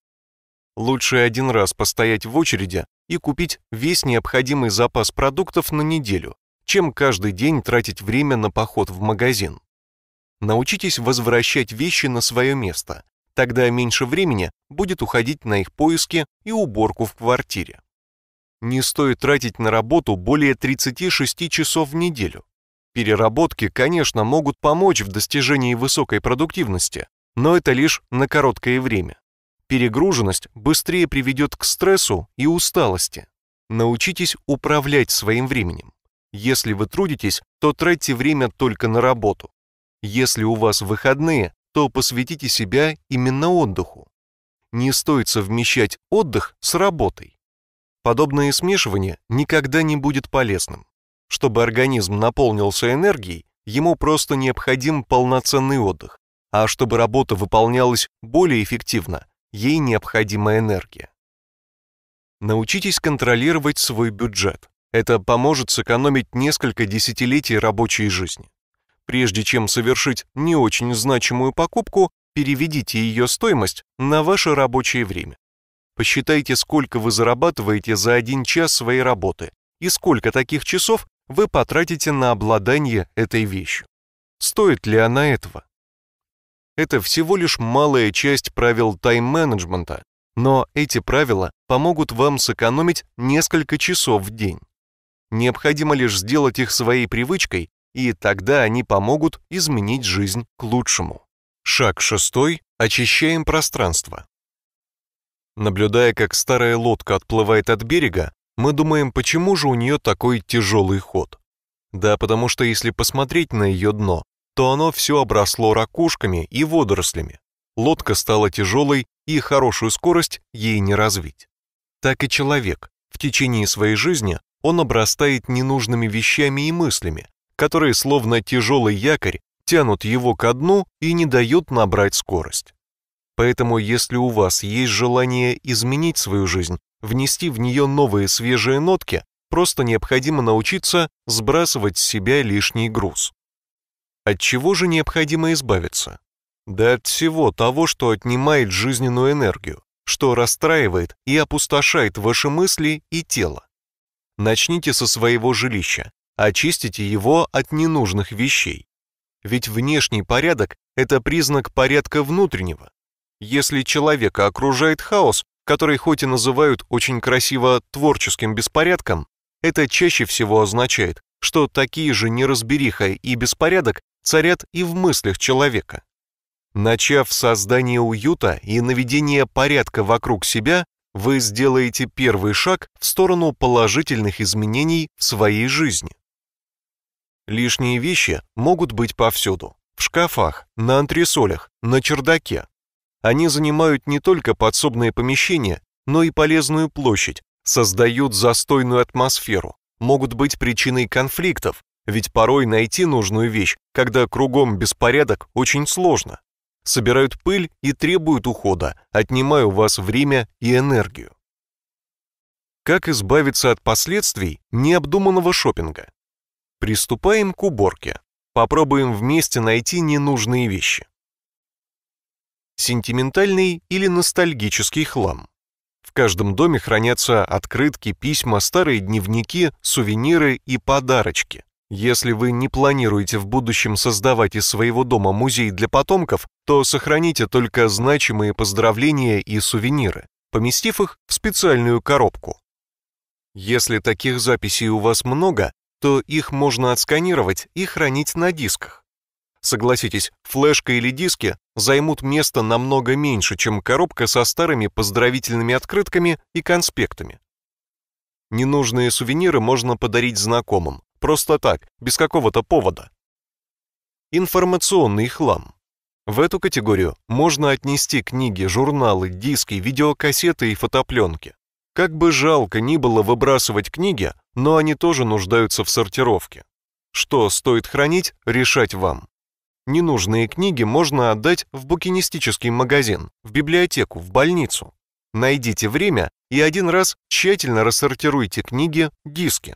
Лучше один раз постоять в очереди и купить весь необходимый запас продуктов на неделю, чем каждый день тратить время на поход в магазин. Научитесь возвращать вещи на свое место. Тогда меньше времени будет уходить на их поиски и уборку в квартире. Не стоит тратить на работу более 36 часов в неделю. Переработки, конечно, могут помочь в достижении высокой продуктивности, но это лишь на короткое время. Перегруженность быстрее приведет к стрессу и усталости. Научитесь управлять своим временем. Если вы трудитесь, то тратьте время только на работу. Если у вас выходные, то посвятите себя именно отдыху. Не стоит совмещать отдых с работой. Подобное смешивание никогда не будет полезным. Чтобы организм наполнился энергией, ему просто необходим полноценный отдых, а чтобы работа выполнялась более эффективно, ей необходима энергия. Научитесь контролировать свой бюджет. Это поможет сэкономить несколько десятилетий рабочей жизни. Прежде чем совершить не очень значимую покупку, переведите ее стоимость на ваше рабочее время. Посчитайте, сколько вы зарабатываете за один час своей работы и сколько таких часов вы потратите на обладание этой вещью. Стоит ли она этого? Это всего лишь малая часть правил тайм-менеджмента, но эти правила помогут вам сэкономить несколько часов в день. Необходимо лишь сделать их своей привычкой и тогда они помогут изменить жизнь к лучшему. Шаг шестой. Очищаем пространство. Наблюдая, как старая лодка отплывает от берега, мы думаем, почему же у нее такой тяжелый ход. Да, потому что если посмотреть на ее дно, то оно все обросло ракушками и водорослями. Лодка стала тяжелой, и хорошую скорость ей не развить. Так и человек. В течение своей жизни он обрастает ненужными вещами и мыслями, которые словно тяжелый якорь тянут его ко дну и не дают набрать скорость. Поэтому если у вас есть желание изменить свою жизнь, внести в нее новые свежие нотки, просто необходимо научиться сбрасывать с себя лишний груз. От чего же необходимо избавиться? Да от всего того, что отнимает жизненную энергию, что расстраивает и опустошает ваши мысли и тело. Начните со своего жилища, очистите его от ненужных вещей. Ведь внешний порядок – это признак порядка внутреннего. Если человека окружает хаос, который хоть и называют очень красиво творческим беспорядком, это чаще всего означает, что такие же неразбериха и беспорядок царят и в мыслях человека. Начав создание уюта и наведение порядка вокруг себя, вы сделаете первый шаг в сторону положительных изменений в своей жизни. Лишние вещи могут быть повсюду. В шкафах, на антресолях, на чердаке. Они занимают не только подсобные помещения, но и полезную площадь, создают застойную атмосферу, могут быть причиной конфликтов, ведь порой найти нужную вещь, когда кругом беспорядок, очень сложно. Собирают пыль и требуют ухода, отнимая у вас время и энергию. Как избавиться от последствий необдуманного шопинга? Приступаем к уборке. Попробуем вместе найти ненужные вещи. Сентиментальный или ностальгический хлам. В каждом доме хранятся открытки, письма, старые дневники, сувениры и подарочки. Если вы не планируете в будущем создавать из своего дома музей для потомков, то сохраните только значимые поздравления и сувениры, поместив их в специальную коробку. Если таких записей у вас много, то их можно отсканировать и хранить на дисках. Согласитесь, флешка или диски займут место намного меньше, чем коробка со старыми поздравительными открытками и конспектами. Ненужные сувениры можно подарить знакомым, просто так, без какого-то повода. Информационный хлам. В эту категорию можно отнести книги, журналы, диски, видеокассеты и фотопленки. Как бы жалко ни было выбрасывать книги, но они тоже нуждаются в сортировке. Что стоит хранить, решать вам. Ненужные книги можно отдать в букинистический магазин, в библиотеку, в больницу. Найдите время и один раз тщательно рассортируйте книги, диски.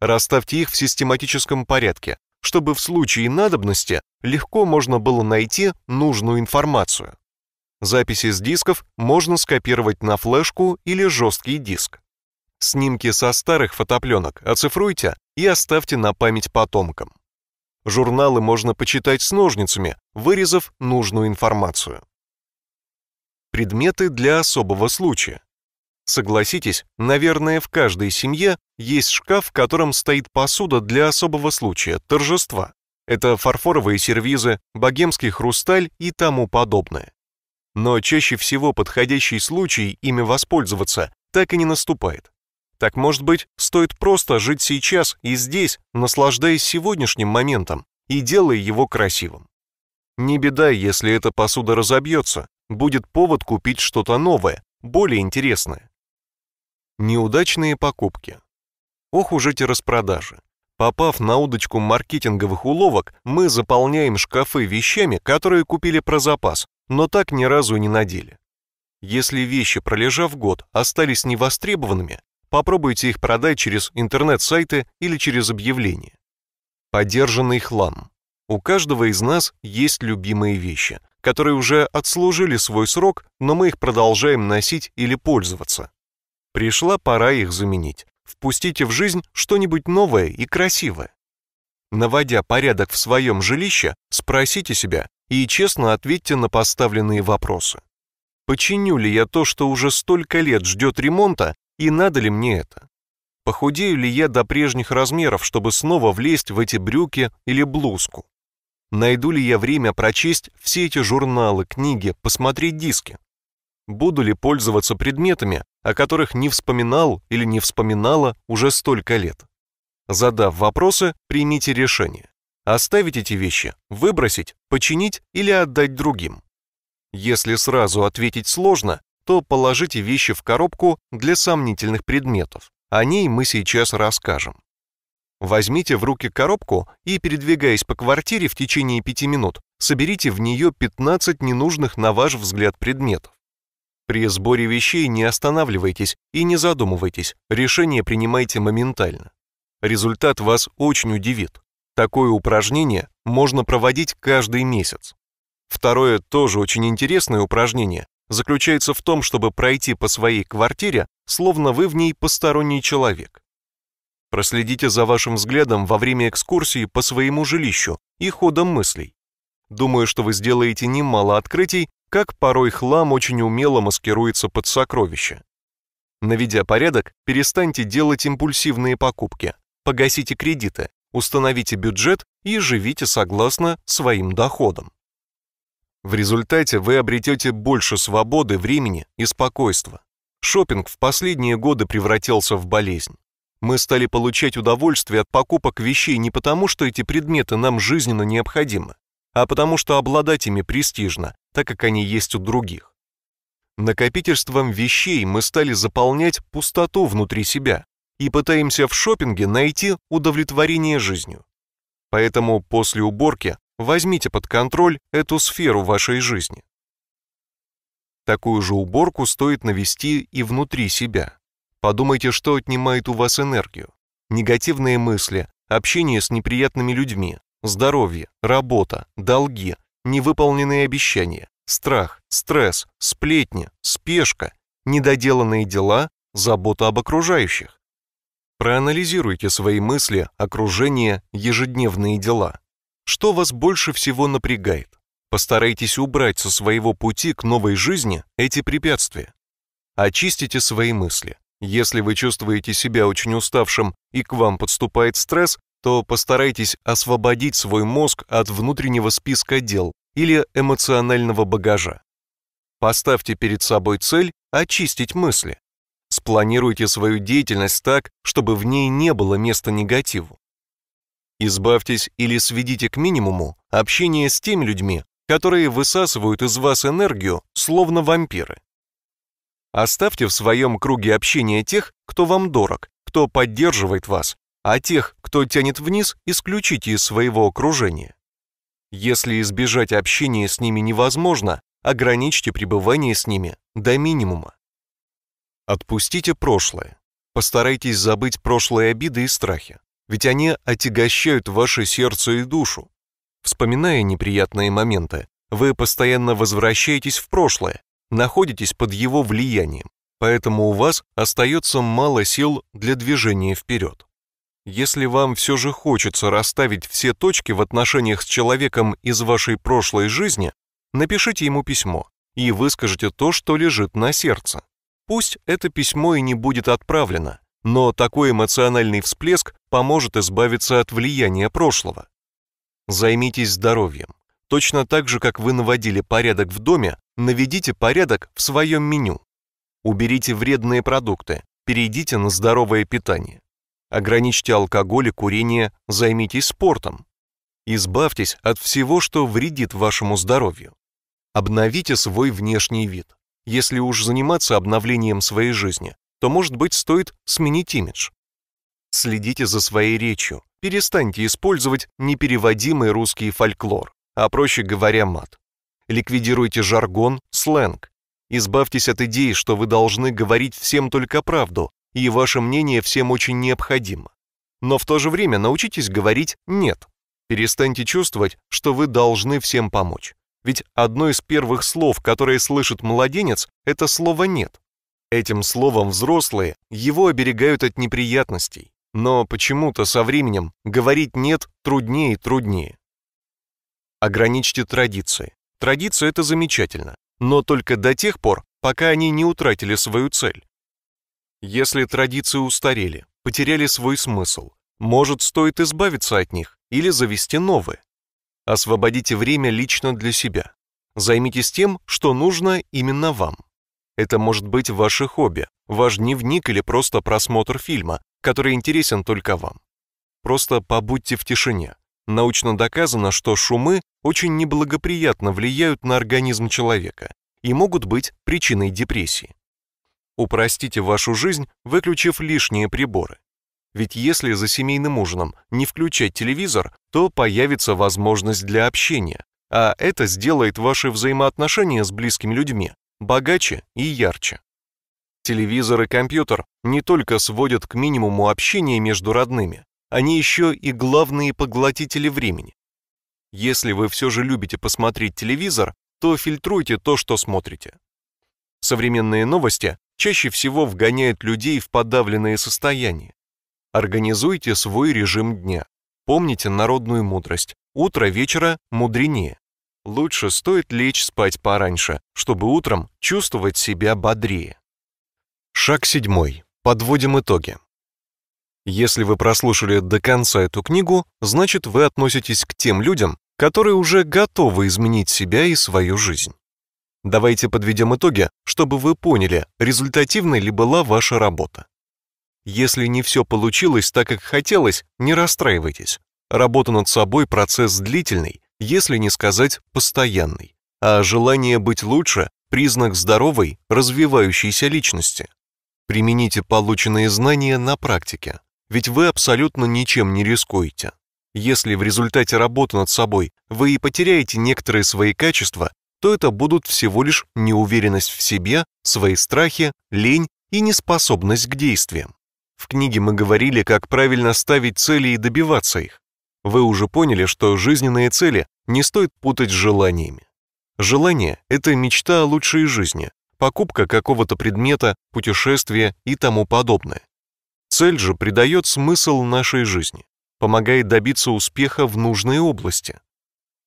Расставьте их в систематическом порядке, чтобы в случае надобности легко можно было найти нужную информацию. Записи с дисков можно скопировать на флешку или жесткий диск. Снимки со старых фотопленок оцифруйте и оставьте на память потомкам. Журналы можно почитать с ножницами, вырезав нужную информацию. Предметы для особого случая. Согласитесь, наверное, в каждой семье есть шкаф, в котором стоит посуда для особого случая, торжества. Это фарфоровые сервизы, богемский хрусталь и тому подобное. Но чаще всего подходящий случай ими воспользоваться так и не наступает. Так, может быть, стоит просто жить сейчас и здесь, наслаждаясь сегодняшним моментом и делая его красивым. Не беда, если эта посуда разобьется, будет повод купить что-то новое, более интересное. Неудачные покупки. Ох уж эти распродажи. Попав на удочку маркетинговых уловок, мы заполняем шкафы вещами, которые купили про запас, но так ни разу не надели. Если вещи, пролежав год, остались невостребованными, попробуйте их продать через интернет-сайты или через объявления. Подержанный хлам. У каждого из нас есть любимые вещи, которые уже отслужили свой срок, но мы их продолжаем носить или пользоваться. Пришла пора их заменить. Впустите в жизнь что-нибудь новое и красивое. Наводя порядок в своем жилище, спросите себя и честно ответьте на поставленные вопросы. Починю ли я то, что уже столько лет ждет ремонта, и надо ли мне это? Похудею ли я до прежних размеров, чтобы снова влезть в эти брюки или блузку? Найду ли я время прочесть все эти журналы, книги, посмотреть диски? Буду ли пользоваться предметами, о которых не вспоминал или не вспоминала уже столько лет? Задав вопросы, примите решение. Оставить эти вещи, выбросить, починить или отдать другим. Если сразу ответить сложно, то положите вещи в коробку для сомнительных предметов. О ней мы сейчас расскажем. Возьмите в руки коробку и, передвигаясь по квартире в течение 5 минут, соберите в нее 15 ненужных на ваш взгляд предметов. При сборе вещей не останавливайтесь и не задумывайтесь, решение принимайте моментально. Результат вас очень удивит. Такое упражнение можно проводить каждый месяц. Второе тоже очень интересное упражнение заключается в том, чтобы пройти по своей квартире, словно вы в ней посторонний человек. Проследите за вашим взглядом во время экскурсии по своему жилищу и ходом мыслей. Думаю, что вы сделаете немало открытий, как порой хлам очень умело маскируется под сокровища. Наведя порядок, перестаньте делать импульсивные покупки погасите кредиты, установите бюджет и живите согласно своим доходам. В результате вы обретете больше свободы, времени и спокойства. Шопинг в последние годы превратился в болезнь. Мы стали получать удовольствие от покупок вещей не потому, что эти предметы нам жизненно необходимы, а потому что обладать ими престижно, так как они есть у других. Накопительством вещей мы стали заполнять пустоту внутри себя, и пытаемся в шопинге найти удовлетворение жизнью. Поэтому после уборки возьмите под контроль эту сферу вашей жизни. Такую же уборку стоит навести и внутри себя. Подумайте, что отнимает у вас энергию. Негативные мысли, общение с неприятными людьми, здоровье, работа, долги, невыполненные обещания, страх, стресс, сплетни, спешка, недоделанные дела, забота об окружающих. Проанализируйте свои мысли, окружение, ежедневные дела. Что вас больше всего напрягает? Постарайтесь убрать со своего пути к новой жизни эти препятствия. Очистите свои мысли. Если вы чувствуете себя очень уставшим и к вам подступает стресс, то постарайтесь освободить свой мозг от внутреннего списка дел или эмоционального багажа. Поставьте перед собой цель очистить мысли. Планируйте свою деятельность так, чтобы в ней не было места негативу. Избавьтесь или сведите к минимуму общение с теми людьми, которые высасывают из вас энергию, словно вампиры. Оставьте в своем круге общения тех, кто вам дорог, кто поддерживает вас, а тех, кто тянет вниз, исключите из своего окружения. Если избежать общения с ними невозможно, ограничьте пребывание с ними до минимума. Отпустите прошлое. Постарайтесь забыть прошлые обиды и страхи, ведь они отягощают ваше сердце и душу. Вспоминая неприятные моменты, вы постоянно возвращаетесь в прошлое, находитесь под его влиянием, поэтому у вас остается мало сил для движения вперед. Если вам все же хочется расставить все точки в отношениях с человеком из вашей прошлой жизни, напишите ему письмо и выскажите то, что лежит на сердце. Пусть это письмо и не будет отправлено, но такой эмоциональный всплеск поможет избавиться от влияния прошлого. Займитесь здоровьем. Точно так же, как вы наводили порядок в доме, наведите порядок в своем меню. Уберите вредные продукты, перейдите на здоровое питание. Ограничьте алкоголь и курение, займитесь спортом. Избавьтесь от всего, что вредит вашему здоровью. Обновите свой внешний вид. Если уж заниматься обновлением своей жизни, то, может быть, стоит сменить имидж. Следите за своей речью. Перестаньте использовать непереводимый русский фольклор, а проще говоря, мат. Ликвидируйте жаргон, сленг. Избавьтесь от идеи, что вы должны говорить всем только правду, и ваше мнение всем очень необходимо. Но в то же время научитесь говорить «нет». Перестаньте чувствовать, что вы должны всем помочь. Ведь одно из первых слов, которые слышит младенец, это слово «нет». Этим словом взрослые его оберегают от неприятностей. Но почему-то со временем говорить «нет» труднее и труднее. Ограничьте традиции. Традиция – это замечательно, но только до тех пор, пока они не утратили свою цель. Если традиции устарели, потеряли свой смысл, может, стоит избавиться от них или завести новые. Освободите время лично для себя. Займитесь тем, что нужно именно вам. Это может быть ваше хобби, ваш дневник или просто просмотр фильма, который интересен только вам. Просто побудьте в тишине. Научно доказано, что шумы очень неблагоприятно влияют на организм человека и могут быть причиной депрессии. Упростите вашу жизнь, выключив лишние приборы. Ведь если за семейным ужином не включать телевизор, то появится возможность для общения. А это сделает ваши взаимоотношения с близкими людьми богаче и ярче. Телевизор и компьютер не только сводят к минимуму общение между родными, они еще и главные поглотители времени. Если вы все же любите посмотреть телевизор, то фильтруйте то, что смотрите. Современные новости чаще всего вгоняют людей в подавленное состояние. Организуйте свой режим дня. Помните народную мудрость. Утро вечера мудренее. Лучше стоит лечь спать пораньше, чтобы утром чувствовать себя бодрее. Шаг седьмой. Подводим итоги. Если вы прослушали до конца эту книгу, значит вы относитесь к тем людям, которые уже готовы изменить себя и свою жизнь. Давайте подведем итоги, чтобы вы поняли, результативной ли была ваша работа. Если не все получилось так, как хотелось, не расстраивайтесь. Работа над собой – процесс длительный, если не сказать постоянный. А желание быть лучше – признак здоровой, развивающейся личности. Примените полученные знания на практике, ведь вы абсолютно ничем не рискуете. Если в результате работы над собой вы и потеряете некоторые свои качества, то это будут всего лишь неуверенность в себе, свои страхи, лень и неспособность к действиям. В книге мы говорили, как правильно ставить цели и добиваться их. Вы уже поняли, что жизненные цели не стоит путать с желаниями. Желание – это мечта о лучшей жизни, покупка какого-то предмета, путешествие и тому подобное. Цель же придает смысл нашей жизни, помогает добиться успеха в нужной области.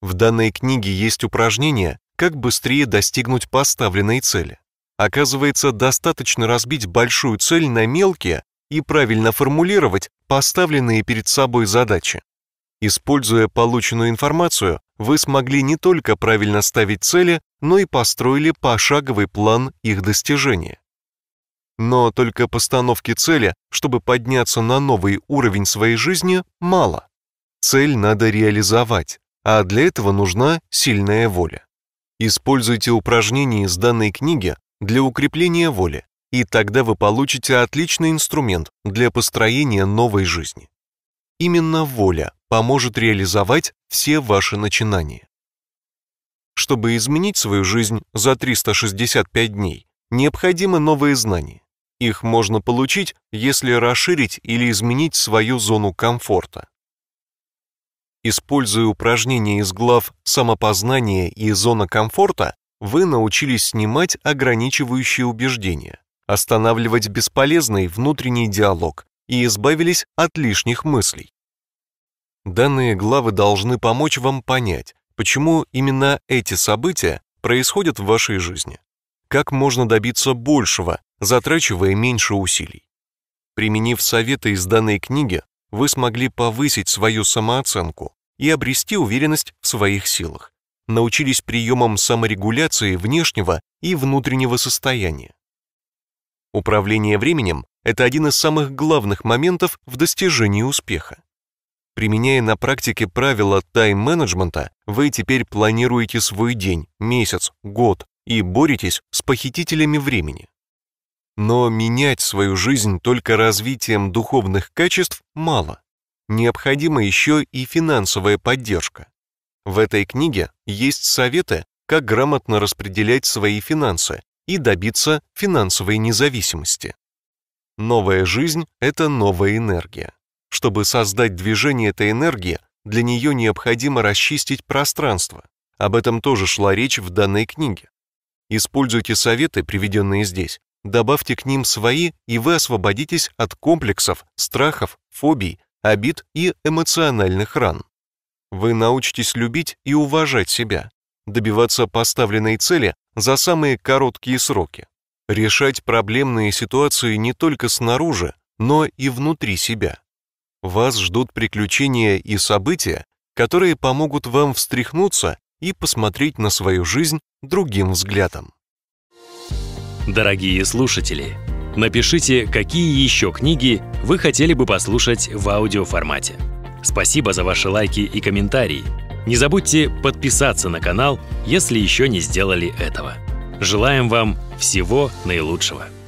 В данной книге есть упражнение, как быстрее достигнуть поставленной цели. Оказывается, достаточно разбить большую цель на мелкие и правильно формулировать поставленные перед собой задачи. Используя полученную информацию, вы смогли не только правильно ставить цели, но и построили пошаговый план их достижения. Но только постановки цели, чтобы подняться на новый уровень своей жизни, мало. Цель надо реализовать, а для этого нужна сильная воля. Используйте упражнения из данной книги для укрепления воли и тогда вы получите отличный инструмент для построения новой жизни. Именно воля поможет реализовать все ваши начинания. Чтобы изменить свою жизнь за 365 дней, необходимы новые знания. Их можно получить, если расширить или изменить свою зону комфорта. Используя упражнения из глав «Самопознание» и «Зона комфорта», вы научились снимать ограничивающие убеждения, останавливать бесполезный внутренний диалог и избавились от лишних мыслей. Данные главы должны помочь вам понять, почему именно эти события происходят в вашей жизни. Как можно добиться большего, затрачивая меньше усилий. Применив советы из данной книги, вы смогли повысить свою самооценку и обрести уверенность в своих силах. Научились приемам саморегуляции внешнего и внутреннего состояния. Управление временем – это один из самых главных моментов в достижении успеха. Применяя на практике правила тайм-менеджмента, вы теперь планируете свой день, месяц, год и боретесь с похитителями времени. Но менять свою жизнь только развитием духовных качеств мало. Необходима еще и финансовая поддержка. В этой книге есть советы, как грамотно распределять свои финансы, и добиться финансовой независимости. Новая жизнь – это новая энергия. Чтобы создать движение этой энергии, для нее необходимо расчистить пространство. Об этом тоже шла речь в данной книге. Используйте советы, приведенные здесь, добавьте к ним свои, и вы освободитесь от комплексов, страхов, фобий, обид и эмоциональных ран. Вы научитесь любить и уважать себя, добиваться поставленной цели за самые короткие сроки, решать проблемные ситуации не только снаружи, но и внутри себя. Вас ждут приключения и события, которые помогут вам встряхнуться и посмотреть на свою жизнь другим взглядом. Дорогие слушатели, напишите, какие еще книги вы хотели бы послушать в аудиоформате. Спасибо за ваши лайки и комментарии. Не забудьте подписаться на канал, если еще не сделали этого. Желаем вам всего наилучшего!